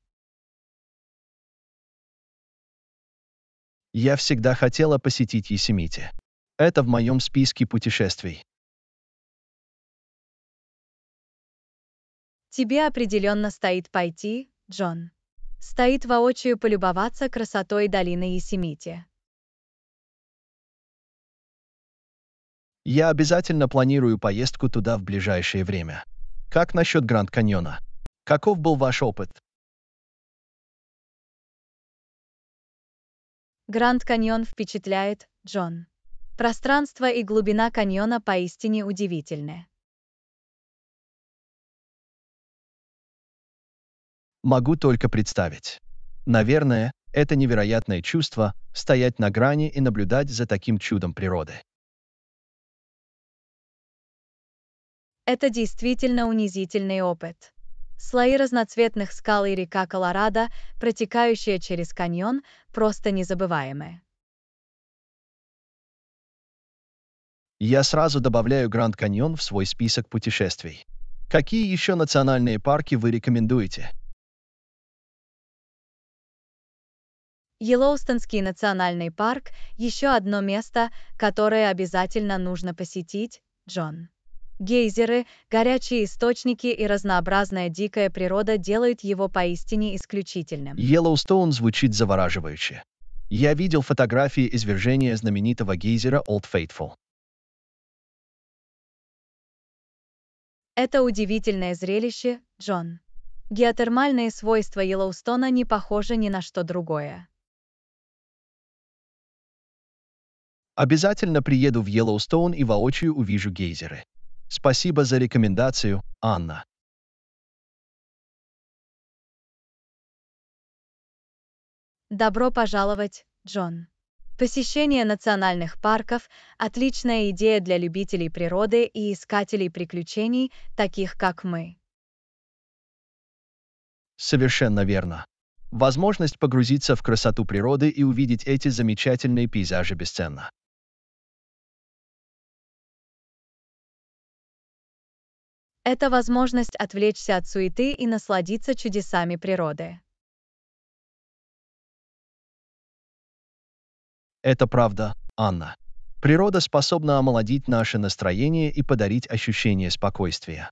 Я всегда хотела посетить Исимити. Это в моем списке путешествий. Тебе определенно стоит пойти, Джон. Стоит воочию полюбоваться красотой долины Исимити. Я обязательно планирую поездку туда в ближайшее время. Как насчет Гранд Каньона? Каков был ваш опыт? Гранд Каньон впечатляет, Джон. Пространство и глубина каньона поистине удивительны. Могу только представить. Наверное, это невероятное чувство — стоять на грани и наблюдать за таким чудом природы. Это действительно унизительный опыт. Слои разноцветных скал и река Колорадо, протекающая через каньон, просто незабываемые. Я сразу добавляю Гранд Каньон в свой список путешествий. Какие еще национальные парки вы рекомендуете? Йеллоустонский национальный парк – еще одно место, которое обязательно нужно посетить, Джон. Гейзеры, горячие источники и разнообразная дикая природа делают его поистине исключительным. Йеллоустоун звучит завораживающе. Я видел фотографии извержения знаменитого гейзера Old Faithful. Это удивительное зрелище, Джон. Геотермальные свойства Йеллоустона не похожи ни на что другое. Обязательно приеду в Йеллоустоун и воочию увижу гейзеры. Спасибо за рекомендацию, Анна. Добро пожаловать, Джон. Посещение национальных парков – отличная идея для любителей природы и искателей приключений, таких как мы. Совершенно верно. Возможность погрузиться в красоту природы и увидеть эти замечательные пейзажи бесценна. Это возможность отвлечься от суеты и насладиться чудесами природы. Это правда, Анна. Природа способна омолодить наше настроение и подарить ощущение спокойствия.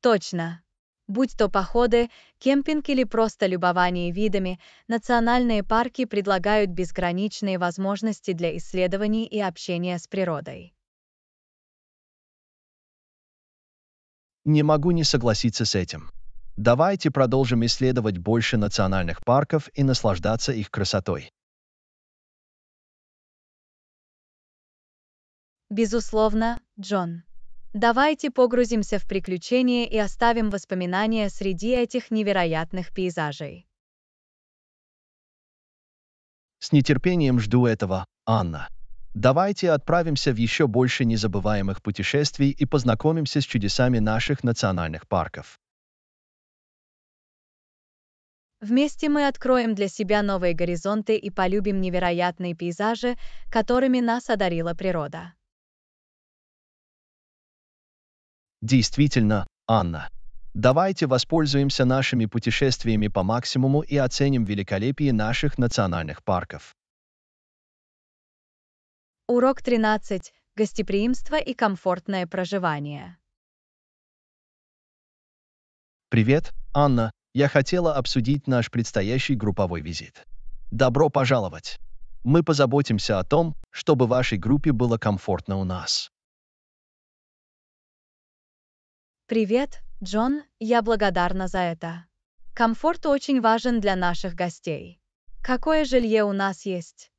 Точно. Будь то походы, кемпинг или просто любование видами, национальные парки предлагают безграничные возможности для исследований и общения с природой. Не могу не согласиться с этим. Давайте продолжим исследовать больше национальных парков и наслаждаться их красотой. Безусловно, Джон. Давайте погрузимся в приключения и оставим воспоминания среди этих невероятных пейзажей. С нетерпением жду этого, Анна. Давайте отправимся в еще больше незабываемых путешествий и познакомимся с чудесами наших национальных парков. Вместе мы откроем для себя новые горизонты и полюбим невероятные пейзажи, которыми нас одарила природа. Действительно, Анна. Давайте воспользуемся нашими путешествиями по максимуму и оценим великолепие наших национальных парков. Урок 13. Гостеприимство и комфортное проживание. Привет, Анна. Я хотела обсудить наш предстоящий групповой визит. Добро пожаловать! Мы позаботимся о том, чтобы вашей группе было комфортно у нас. Привет, Джон, я благодарна за это. Комфорт очень важен для наших гостей. Какое жилье у нас есть?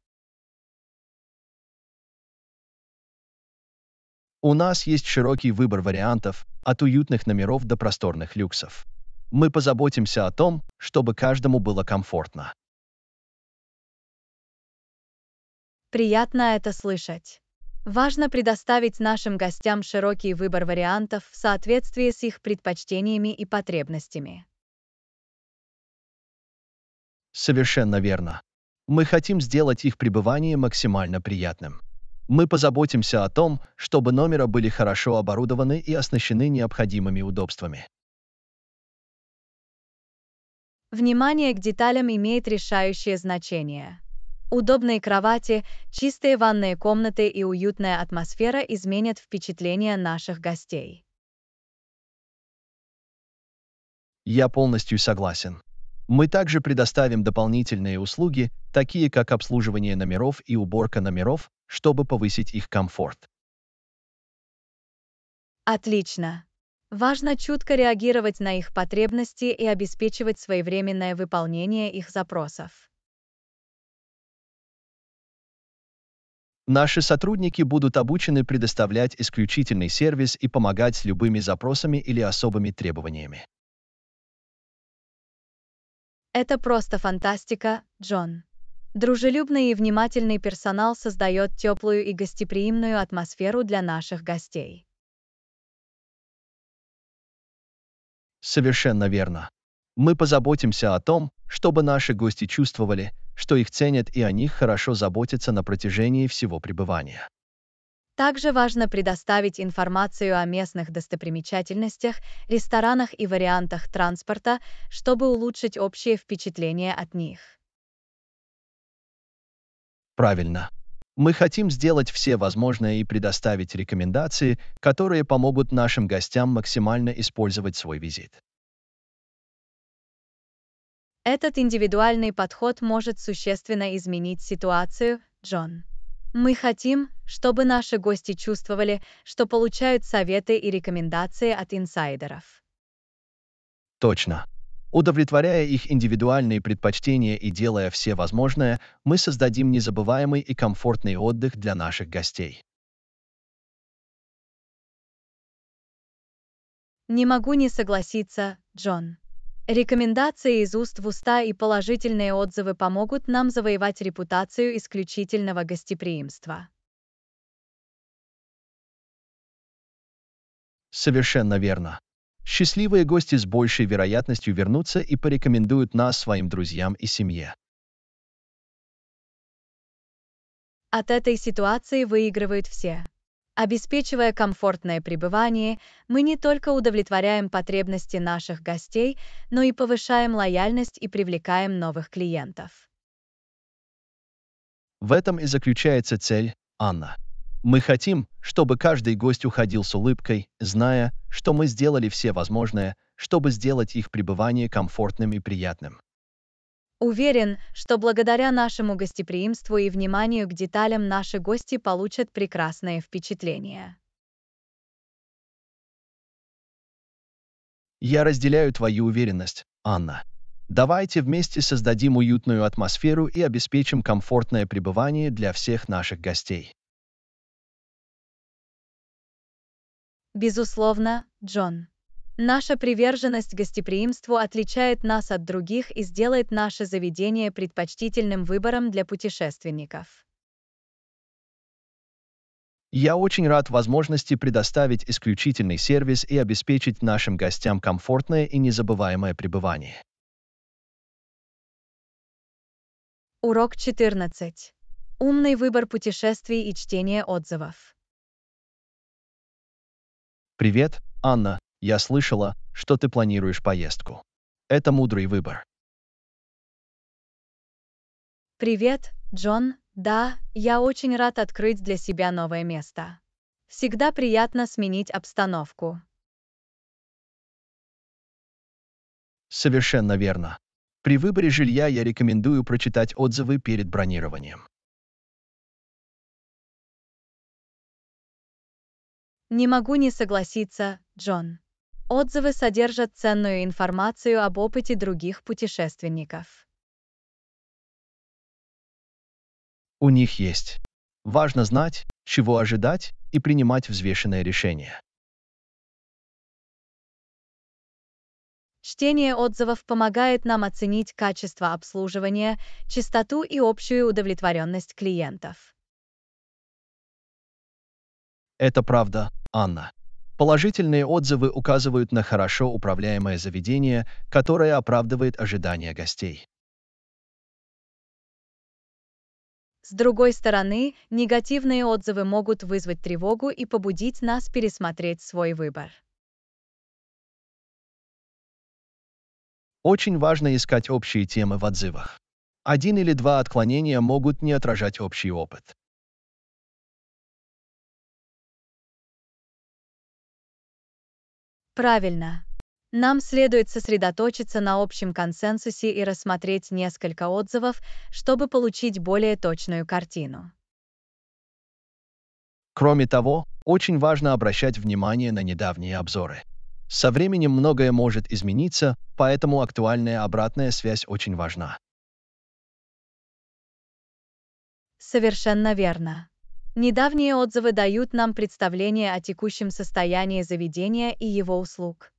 У нас есть широкий выбор вариантов, от уютных номеров до просторных люксов. Мы позаботимся о том, чтобы каждому было комфортно. Приятно это слышать. Важно предоставить нашим гостям широкий выбор вариантов в соответствии с их предпочтениями и потребностями. Совершенно верно. Мы хотим сделать их пребывание максимально приятным. Мы позаботимся о том, чтобы номера были хорошо оборудованы и оснащены необходимыми удобствами. Внимание к деталям имеет решающее значение. Удобные кровати, чистые ванные комнаты и уютная атмосфера изменят впечатление наших гостей. Я полностью согласен. Мы также предоставим дополнительные услуги, такие как обслуживание номеров и уборка номеров, чтобы повысить их комфорт. Отлично. Важно чутко реагировать на их потребности и обеспечивать своевременное выполнение их запросов. Наши сотрудники будут обучены предоставлять исключительный сервис и помогать с любыми запросами или особыми требованиями. Это просто фантастика, Джон. Дружелюбный и внимательный персонал создает теплую и гостеприимную атмосферу для наших гостей. Совершенно верно. Мы позаботимся о том, чтобы наши гости чувствовали, что их ценят и о них хорошо заботятся на протяжении всего пребывания. Также важно предоставить информацию о местных достопримечательностях, ресторанах и вариантах транспорта, чтобы улучшить общее впечатление от них. Правильно. Мы хотим сделать все возможное и предоставить рекомендации, которые помогут нашим гостям максимально использовать свой визит. Этот индивидуальный подход может существенно изменить ситуацию, Джон. Мы хотим, чтобы наши гости чувствовали, что получают советы и рекомендации от инсайдеров. Точно. Удовлетворяя их индивидуальные предпочтения и делая все возможное, мы создадим незабываемый и комфортный отдых для наших гостей. Не могу не согласиться, Джон. Рекомендации из уст в уста и положительные отзывы помогут нам завоевать репутацию исключительного гостеприимства. Совершенно верно. Счастливые гости с большей вероятностью вернутся и порекомендуют нас своим друзьям и семье. От этой ситуации выигрывают все. Обеспечивая комфортное пребывание, мы не только удовлетворяем потребности наших гостей, но и повышаем лояльность и привлекаем новых клиентов. В этом и заключается цель, Анна. Мы хотим, чтобы каждый гость уходил с улыбкой, зная, что мы сделали все возможное, чтобы сделать их пребывание комфортным и приятным. Уверен, что благодаря нашему гостеприимству и вниманию к деталям наши гости получат прекрасное впечатление. Я разделяю твою уверенность, Анна. Давайте вместе создадим уютную атмосферу и обеспечим комфортное пребывание для всех наших гостей. Безусловно, Джон. Наша приверженность гостеприимству отличает нас от других и сделает наше заведение предпочтительным выбором для путешественников. Я очень рад возможности предоставить исключительный сервис и обеспечить нашим гостям комфортное и незабываемое пребывание. Урок 14. Умный выбор путешествий и чтение отзывов. Привет, Анна. Я слышала, что ты планируешь поездку. Это мудрый выбор. Привет, Джон. Да, я очень рад открыть для себя новое место. Всегда приятно сменить обстановку. Совершенно верно. При выборе жилья я рекомендую прочитать отзывы перед бронированием. Не могу не согласиться, Джон. Отзывы содержат ценную информацию об опыте других путешественников. У них есть. Важно знать, чего ожидать и принимать взвешенное решение. Чтение отзывов помогает нам оценить качество обслуживания, чистоту и общую удовлетворенность клиентов. Это правда, Анна. Положительные отзывы указывают на хорошо управляемое заведение, которое оправдывает ожидания гостей. С другой стороны, негативные отзывы могут вызвать тревогу и побудить нас пересмотреть свой выбор. Очень важно искать общие темы в отзывах. Один или два отклонения могут не отражать общий опыт. Правильно. Нам следует сосредоточиться на общем консенсусе и рассмотреть несколько отзывов, чтобы получить более точную картину. Кроме того, очень важно обращать внимание на недавние обзоры. Со временем многое может измениться, поэтому актуальная обратная связь очень важна. Совершенно верно. Недавние отзывы дают нам представление о текущем состоянии заведения и его услуг.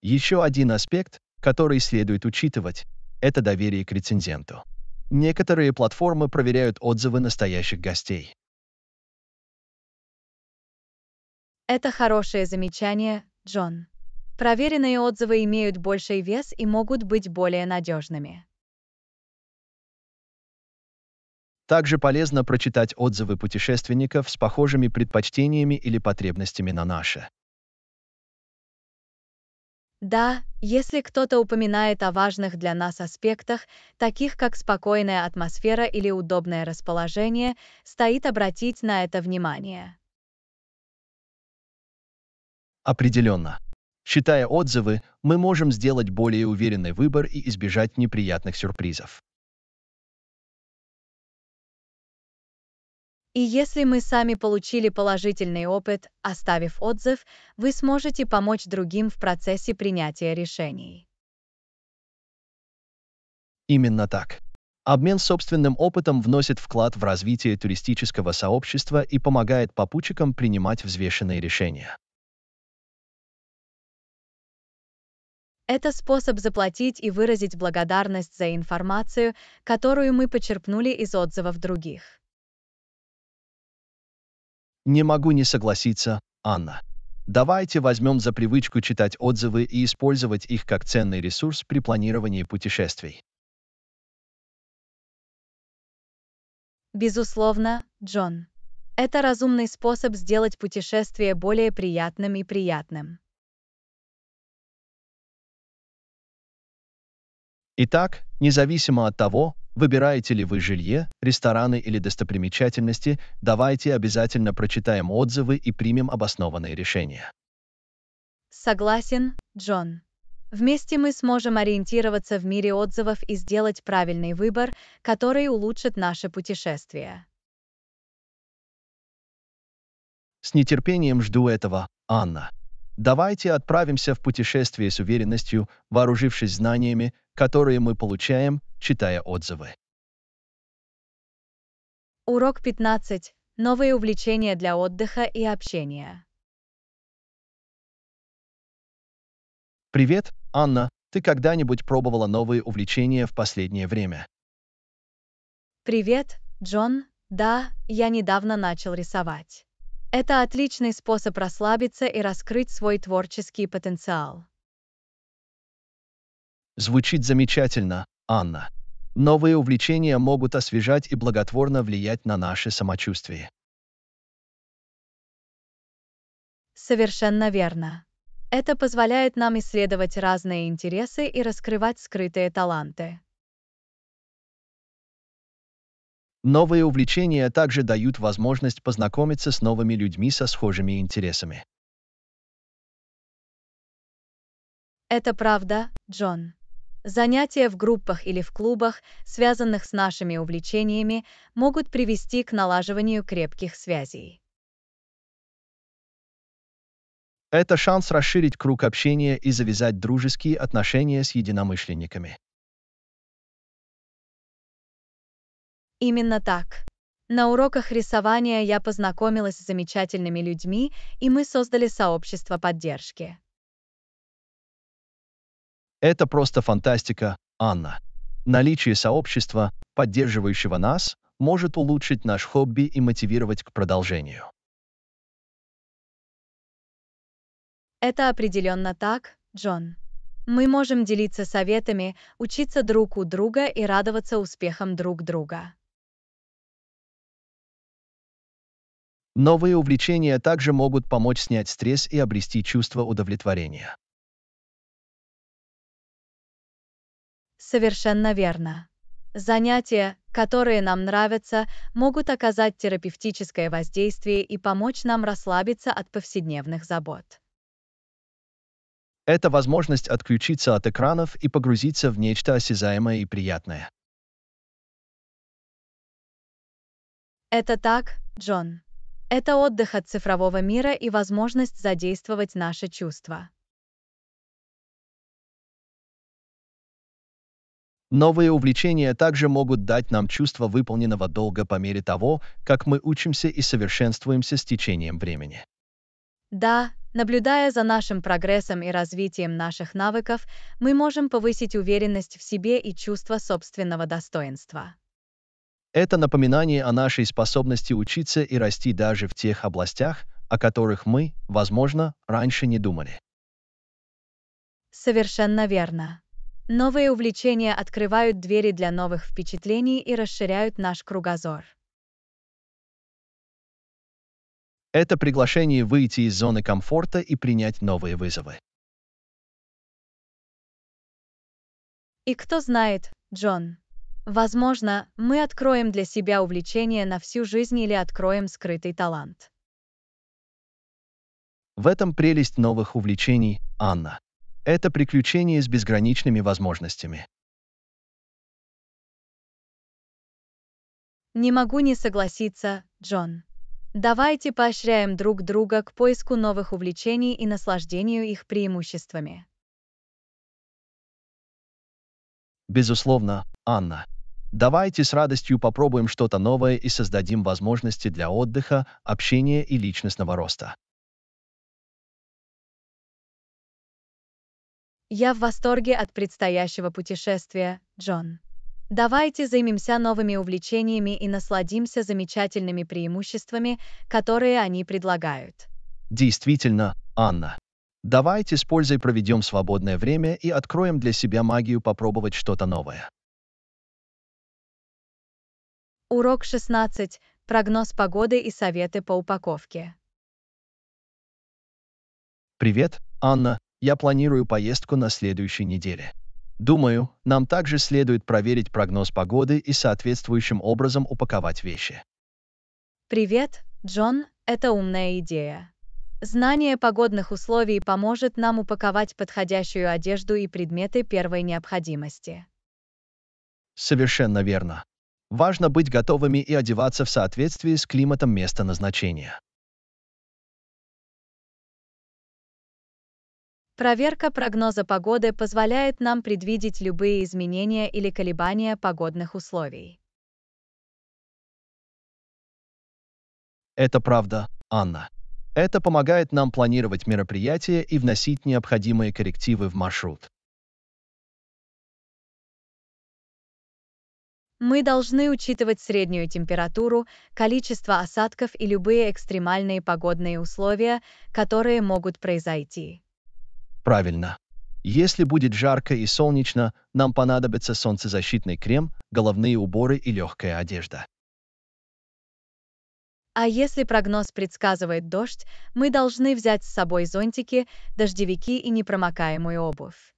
Еще один аспект, который следует учитывать, это доверие к рецензенту. Некоторые платформы проверяют отзывы настоящих гостей. Это хорошее замечание, Джон. Проверенные отзывы имеют больший вес и могут быть более надежными. Также полезно прочитать отзывы путешественников с похожими предпочтениями или потребностями на наши. Да, если кто-то упоминает о важных для нас аспектах, таких как спокойная атмосфера или удобное расположение, стоит обратить на это внимание. Определенно. Читая отзывы, мы можем сделать более уверенный выбор и избежать неприятных сюрпризов. И если мы сами получили положительный опыт, оставив отзыв, вы сможете помочь другим в процессе принятия решений. Именно так. Обмен собственным опытом вносит вклад в развитие туристического сообщества и помогает попутчикам принимать взвешенные решения. Это способ заплатить и выразить благодарность за информацию, которую мы почерпнули из отзывов других. Не могу не согласиться, Анна. Давайте возьмем за привычку читать отзывы и использовать их как ценный ресурс при планировании путешествий. Безусловно, Джон. Это разумный способ сделать путешествие более приятным и приятным. Итак, Независимо от того, выбираете ли вы жилье, рестораны или достопримечательности, давайте обязательно прочитаем отзывы и примем обоснованные решения. Согласен, Джон. Вместе мы сможем ориентироваться в мире отзывов и сделать правильный выбор, который улучшит наше путешествие. С нетерпением жду этого, Анна. Давайте отправимся в путешествие с уверенностью, вооружившись знаниями, которые мы получаем, читая отзывы. Урок 15. Новые увлечения для отдыха и общения. Привет, Анна. Ты когда-нибудь пробовала новые увлечения в последнее время? Привет, Джон. Да, я недавно начал рисовать. Это отличный способ расслабиться и раскрыть свой творческий потенциал. Звучит замечательно, Анна. Новые увлечения могут освежать и благотворно влиять на наше самочувствие. Совершенно верно. Это позволяет нам исследовать разные интересы и раскрывать скрытые таланты. Новые увлечения также дают возможность познакомиться с новыми людьми со схожими интересами. Это правда, Джон. Занятия в группах или в клубах, связанных с нашими увлечениями, могут привести к налаживанию крепких связей. Это шанс расширить круг общения и завязать дружеские отношения с единомышленниками. Именно так. На уроках рисования я познакомилась с замечательными людьми, и мы создали сообщество поддержки. Это просто фантастика, Анна. Наличие сообщества, поддерживающего нас, может улучшить наш хобби и мотивировать к продолжению. Это определенно так, Джон. Мы можем делиться советами, учиться друг у друга и радоваться успехам друг друга. Новые увлечения также могут помочь снять стресс и обрести чувство удовлетворения. Совершенно верно. Занятия, которые нам нравятся, могут оказать терапевтическое воздействие и помочь нам расслабиться от повседневных забот. Это возможность отключиться от экранов и погрузиться в нечто осязаемое и приятное. Это так, Джон. Это отдых от цифрового мира и возможность задействовать наши чувства. Новые увлечения также могут дать нам чувство выполненного долга по мере того, как мы учимся и совершенствуемся с течением времени. Да, наблюдая за нашим прогрессом и развитием наших навыков, мы можем повысить уверенность в себе и чувство собственного достоинства. Это напоминание о нашей способности учиться и расти даже в тех областях, о которых мы, возможно, раньше не думали. Совершенно верно. Новые увлечения открывают двери для новых впечатлений и расширяют наш кругозор. Это приглашение выйти из зоны комфорта и принять новые вызовы. И кто знает, Джон, возможно, мы откроем для себя увлечение на всю жизнь или откроем скрытый талант. В этом прелесть новых увлечений, Анна. Это приключение с безграничными возможностями. Не могу не согласиться, Джон. Давайте поощряем друг друга к поиску новых увлечений и наслаждению их преимуществами. Безусловно, Анна. Давайте с радостью попробуем что-то новое и создадим возможности для отдыха, общения и личностного роста. Я в восторге от предстоящего путешествия, Джон. Давайте займемся новыми увлечениями и насладимся замечательными преимуществами, которые они предлагают. Действительно, Анна. Давайте с пользой проведем свободное время и откроем для себя магию попробовать что-то новое. Урок 16. Прогноз погоды и советы по упаковке. Привет, Анна я планирую поездку на следующей неделе. Думаю, нам также следует проверить прогноз погоды и соответствующим образом упаковать вещи. Привет, Джон, это умная идея. Знание погодных условий поможет нам упаковать подходящую одежду и предметы первой необходимости. Совершенно верно. Важно быть готовыми и одеваться в соответствии с климатом места назначения. Проверка прогноза погоды позволяет нам предвидеть любые изменения или колебания погодных условий. Это правда, Анна. Это помогает нам планировать мероприятия и вносить необходимые коррективы в маршрут. Мы должны учитывать среднюю температуру, количество осадков и любые экстремальные погодные условия, которые могут произойти. Правильно. Если будет жарко и солнечно, нам понадобится солнцезащитный крем, головные уборы и легкая одежда. А если прогноз предсказывает дождь, мы должны взять с собой зонтики, дождевики и непромокаемую обувь.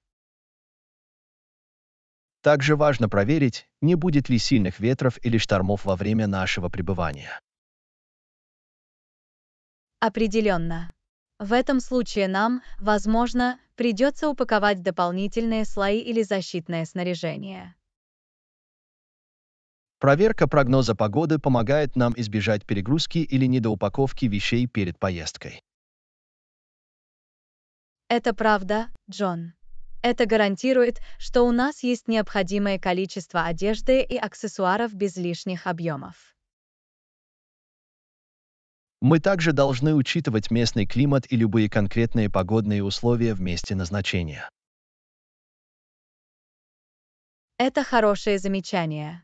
Также важно проверить, не будет ли сильных ветров или штормов во время нашего пребывания. Определенно. В этом случае нам, возможно, придется упаковать дополнительные слои или защитное снаряжение. Проверка прогноза погоды помогает нам избежать перегрузки или недоупаковки вещей перед поездкой. Это правда, Джон. Это гарантирует, что у нас есть необходимое количество одежды и аксессуаров без лишних объемов. Мы также должны учитывать местный климат и любые конкретные погодные условия в месте назначения. Это хорошее замечание.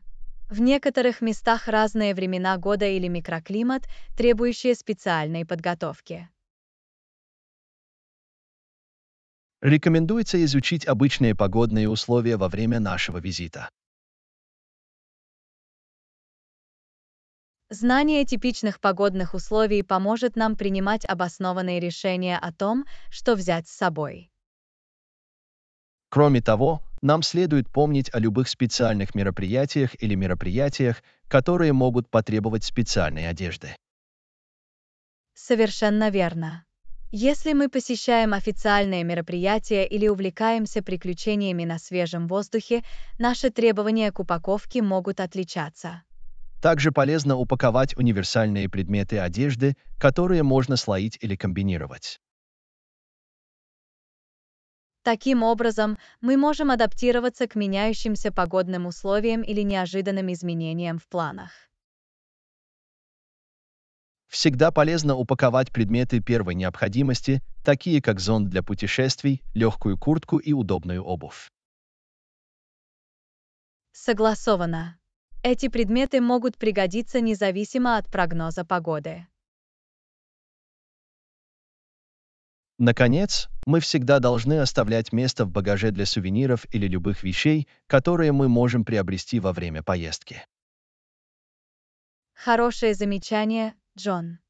В некоторых местах разные времена года или микроклимат, требующие специальной подготовки. Рекомендуется изучить обычные погодные условия во время нашего визита. Знание типичных погодных условий поможет нам принимать обоснованные решения о том, что взять с собой. Кроме того, нам следует помнить о любых специальных мероприятиях или мероприятиях, которые могут потребовать специальной одежды. Совершенно верно. Если мы посещаем официальные мероприятия или увлекаемся приключениями на свежем воздухе, наши требования к упаковке могут отличаться. Также полезно упаковать универсальные предметы одежды, которые можно слоить или комбинировать. Таким образом, мы можем адаптироваться к меняющимся погодным условиям или неожиданным изменениям в планах. Всегда полезно упаковать предметы первой необходимости, такие как зонт для путешествий, легкую куртку и удобную обувь. Согласовано. Эти предметы могут пригодиться независимо от прогноза погоды. Наконец, мы всегда должны оставлять место в багаже для сувениров или любых вещей, которые мы можем приобрести во время поездки. Хорошее замечание, Джон.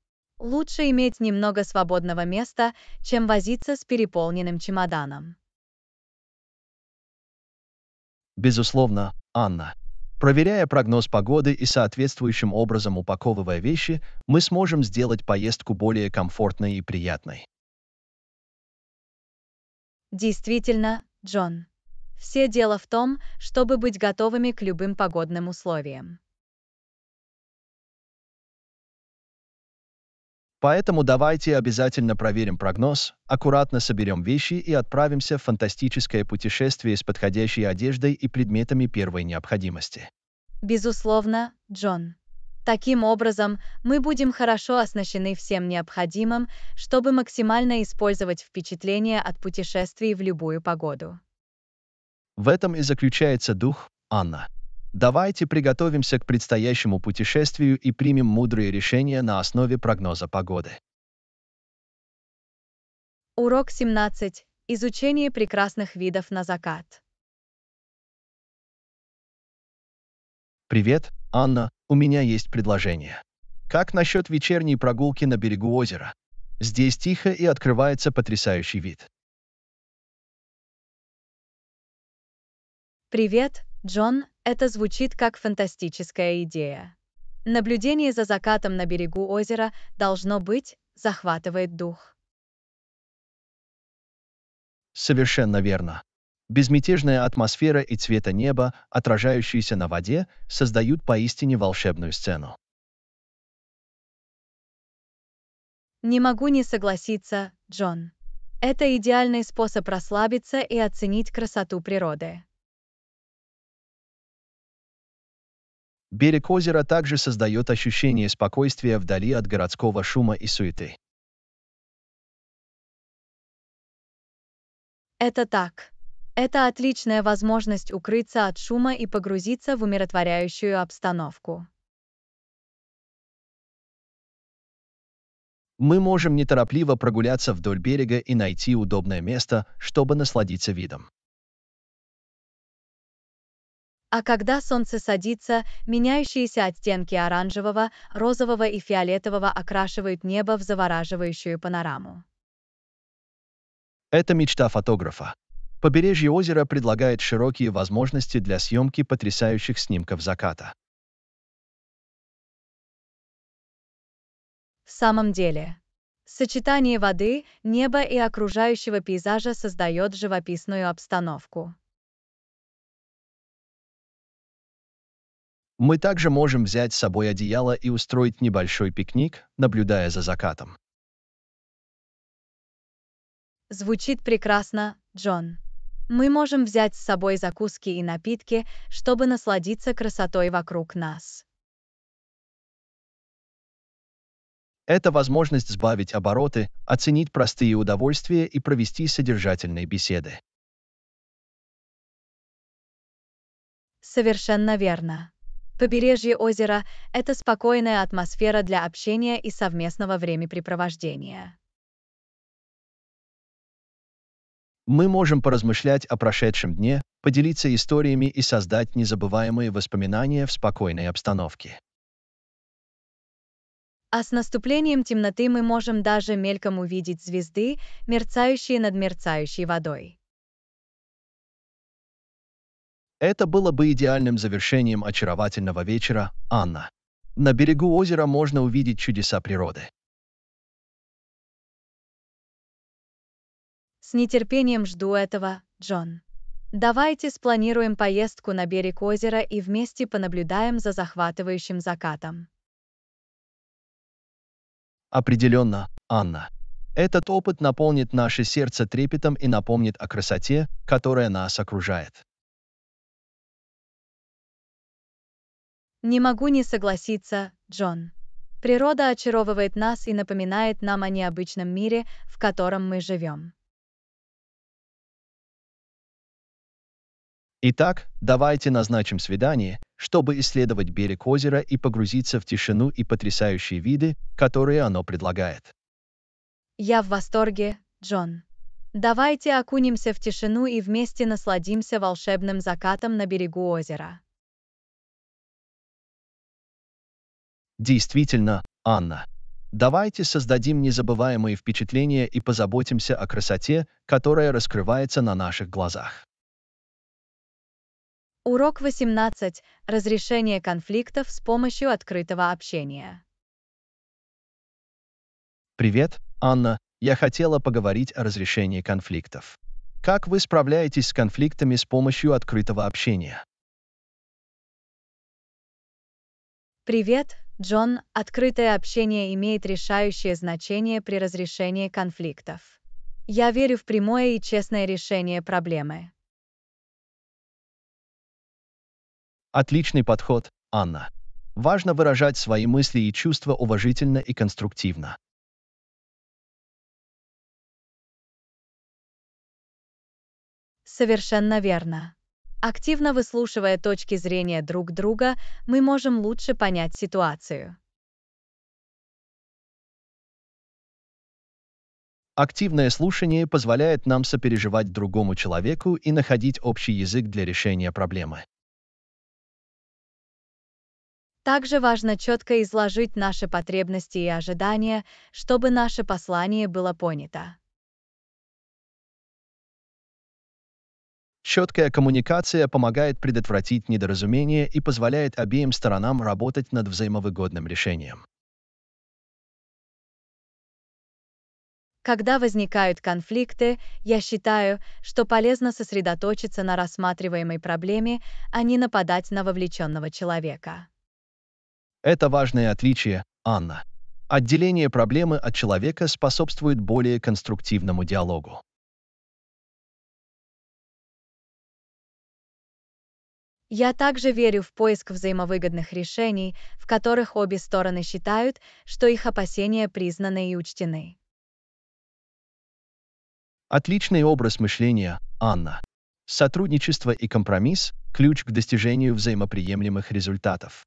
Лучше иметь немного свободного места, чем возиться с переполненным чемоданом. Безусловно, Анна. Проверяя прогноз погоды и соответствующим образом упаковывая вещи, мы сможем сделать поездку более комфортной и приятной. Действительно, Джон. Все дело в том, чтобы быть готовыми к любым погодным условиям. Поэтому давайте обязательно проверим прогноз, аккуратно соберем вещи и отправимся в фантастическое путешествие с подходящей одеждой и предметами первой необходимости. Безусловно, Джон. Таким образом, мы будем хорошо оснащены всем необходимым, чтобы максимально использовать впечатление от путешествий в любую погоду. В этом и заключается дух Анна. Давайте приготовимся к предстоящему путешествию и примем мудрые решения на основе прогноза погоды. Урок 17. Изучение прекрасных видов на закат. Привет, Анна, у меня есть предложение. Как насчет вечерней прогулки на берегу озера? Здесь тихо и открывается потрясающий вид. Привет, Джон, это звучит как фантастическая идея. Наблюдение за закатом на берегу озера должно быть, захватывает дух. Совершенно верно. Безмятежная атмосфера и цвета неба, отражающиеся на воде, создают поистине волшебную сцену. Не могу не согласиться, Джон. Это идеальный способ расслабиться и оценить красоту природы. Берег озера также создает ощущение спокойствия вдали от городского шума и суеты. Это так. Это отличная возможность укрыться от шума и погрузиться в умиротворяющую обстановку. Мы можем неторопливо прогуляться вдоль берега и найти удобное место, чтобы насладиться видом. А когда солнце садится, меняющиеся оттенки оранжевого, розового и фиолетового окрашивают небо в завораживающую панораму. Это мечта фотографа. Побережье озера предлагает широкие возможности для съемки потрясающих снимков заката. В самом деле, сочетание воды, неба и окружающего пейзажа создает живописную обстановку. Мы также можем взять с собой одеяло и устроить небольшой пикник, наблюдая за закатом. Звучит прекрасно, Джон. Мы можем взять с собой закуски и напитки, чтобы насладиться красотой вокруг нас. Это возможность сбавить обороты, оценить простые удовольствия и провести содержательные беседы. Совершенно верно. Побережье озера — это спокойная атмосфера для общения и совместного времяпрепровождения. Мы можем поразмышлять о прошедшем дне, поделиться историями и создать незабываемые воспоминания в спокойной обстановке. А с наступлением темноты мы можем даже мельком увидеть звезды, мерцающие над мерцающей водой. Это было бы идеальным завершением очаровательного вечера, Анна. На берегу озера можно увидеть чудеса природы. С нетерпением жду этого, Джон. Давайте спланируем поездку на берег озера и вместе понаблюдаем за захватывающим закатом. Определенно, Анна. Этот опыт наполнит наше сердце трепетом и напомнит о красоте, которая нас окружает. Не могу не согласиться, Джон. Природа очаровывает нас и напоминает нам о необычном мире, в котором мы живем. Итак, давайте назначим свидание, чтобы исследовать берег озера и погрузиться в тишину и потрясающие виды, которые оно предлагает. Я в восторге, Джон. Давайте окунемся в тишину и вместе насладимся волшебным закатом на берегу озера. Действительно, Анна. Давайте создадим незабываемые впечатления и позаботимся о красоте, которая раскрывается на наших глазах. Урок 18. Разрешение конфликтов с помощью открытого общения. Привет, Анна. Я хотела поговорить о разрешении конфликтов. Как вы справляетесь с конфликтами с помощью открытого общения? Привет, Джон, открытое общение имеет решающее значение при разрешении конфликтов. Я верю в прямое и честное решение проблемы. Отличный подход, Анна. Важно выражать свои мысли и чувства уважительно и конструктивно. Совершенно верно. Активно выслушивая точки зрения друг друга, мы можем лучше понять ситуацию. Активное слушание позволяет нам сопереживать другому человеку и находить общий язык для решения проблемы. Также важно четко изложить наши потребности и ожидания, чтобы наше послание было понято. Четкая коммуникация помогает предотвратить недоразумения и позволяет обеим сторонам работать над взаимовыгодным решением. Когда возникают конфликты, я считаю, что полезно сосредоточиться на рассматриваемой проблеме, а не нападать на вовлеченного человека. Это важное отличие, Анна. Отделение проблемы от человека способствует более конструктивному диалогу. Я также верю в поиск взаимовыгодных решений, в которых обе стороны считают, что их опасения признаны и учтены. Отличный образ мышления, Анна. Сотрудничество и компромисс – ключ к достижению взаимоприемлемых результатов.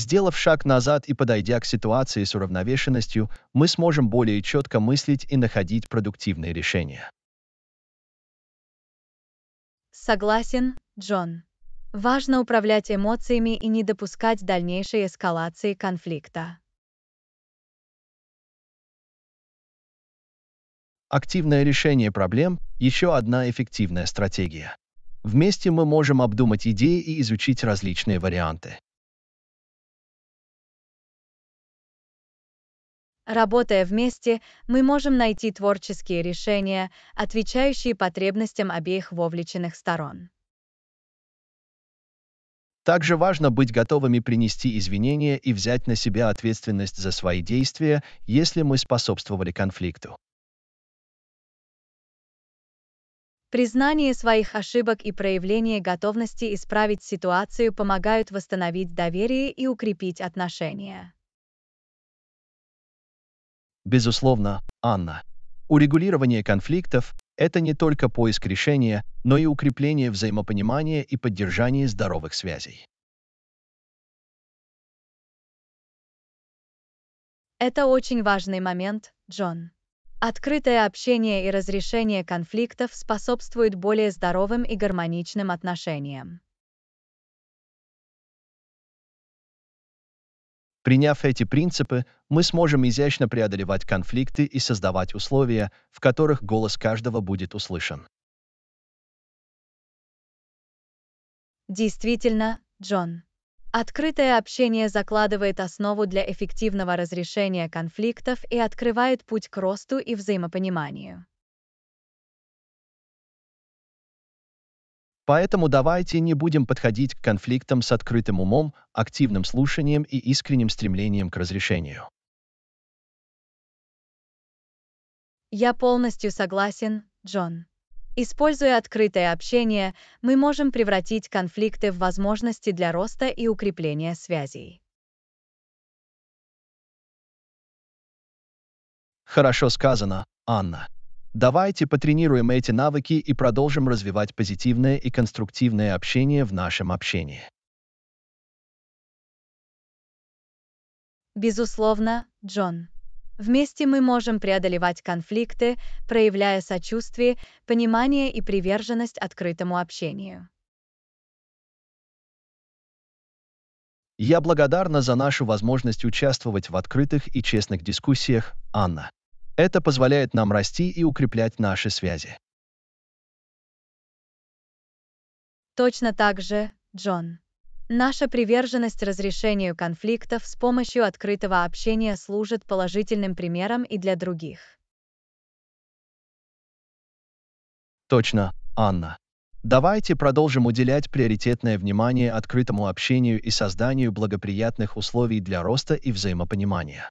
Сделав шаг назад и подойдя к ситуации с уравновешенностью, мы сможем более четко мыслить и находить продуктивные решения. Согласен, Джон. Важно управлять эмоциями и не допускать дальнейшей эскалации конфликта. Активное решение проблем – еще одна эффективная стратегия. Вместе мы можем обдумать идеи и изучить различные варианты. Работая вместе, мы можем найти творческие решения, отвечающие потребностям обеих вовлеченных сторон. Также важно быть готовыми принести извинения и взять на себя ответственность за свои действия, если мы способствовали конфликту. Признание своих ошибок и проявление готовности исправить ситуацию помогают восстановить доверие и укрепить отношения. Безусловно, Анна. Урегулирование конфликтов – это не только поиск решения, но и укрепление взаимопонимания и поддержание здоровых связей. Это очень важный момент, Джон. Открытое общение и разрешение конфликтов способствуют более здоровым и гармоничным отношениям. Приняв эти принципы, мы сможем изящно преодолевать конфликты и создавать условия, в которых голос каждого будет услышан. Действительно, Джон. Открытое общение закладывает основу для эффективного разрешения конфликтов и открывает путь к росту и взаимопониманию. Поэтому давайте не будем подходить к конфликтам с открытым умом, активным слушанием и искренним стремлением к разрешению. Я полностью согласен, Джон. Используя открытое общение, мы можем превратить конфликты в возможности для роста и укрепления связей. Хорошо сказано, Анна. Давайте потренируем эти навыки и продолжим развивать позитивное и конструктивное общение в нашем общении. Безусловно, Джон. Вместе мы можем преодолевать конфликты, проявляя сочувствие, понимание и приверженность открытому общению. Я благодарна за нашу возможность участвовать в открытых и честных дискуссиях, Анна. Это позволяет нам расти и укреплять наши связи. Точно так же, Джон. Наша приверженность разрешению конфликтов с помощью открытого общения служит положительным примером и для других. Точно, Анна. Давайте продолжим уделять приоритетное внимание открытому общению и созданию благоприятных условий для роста и взаимопонимания.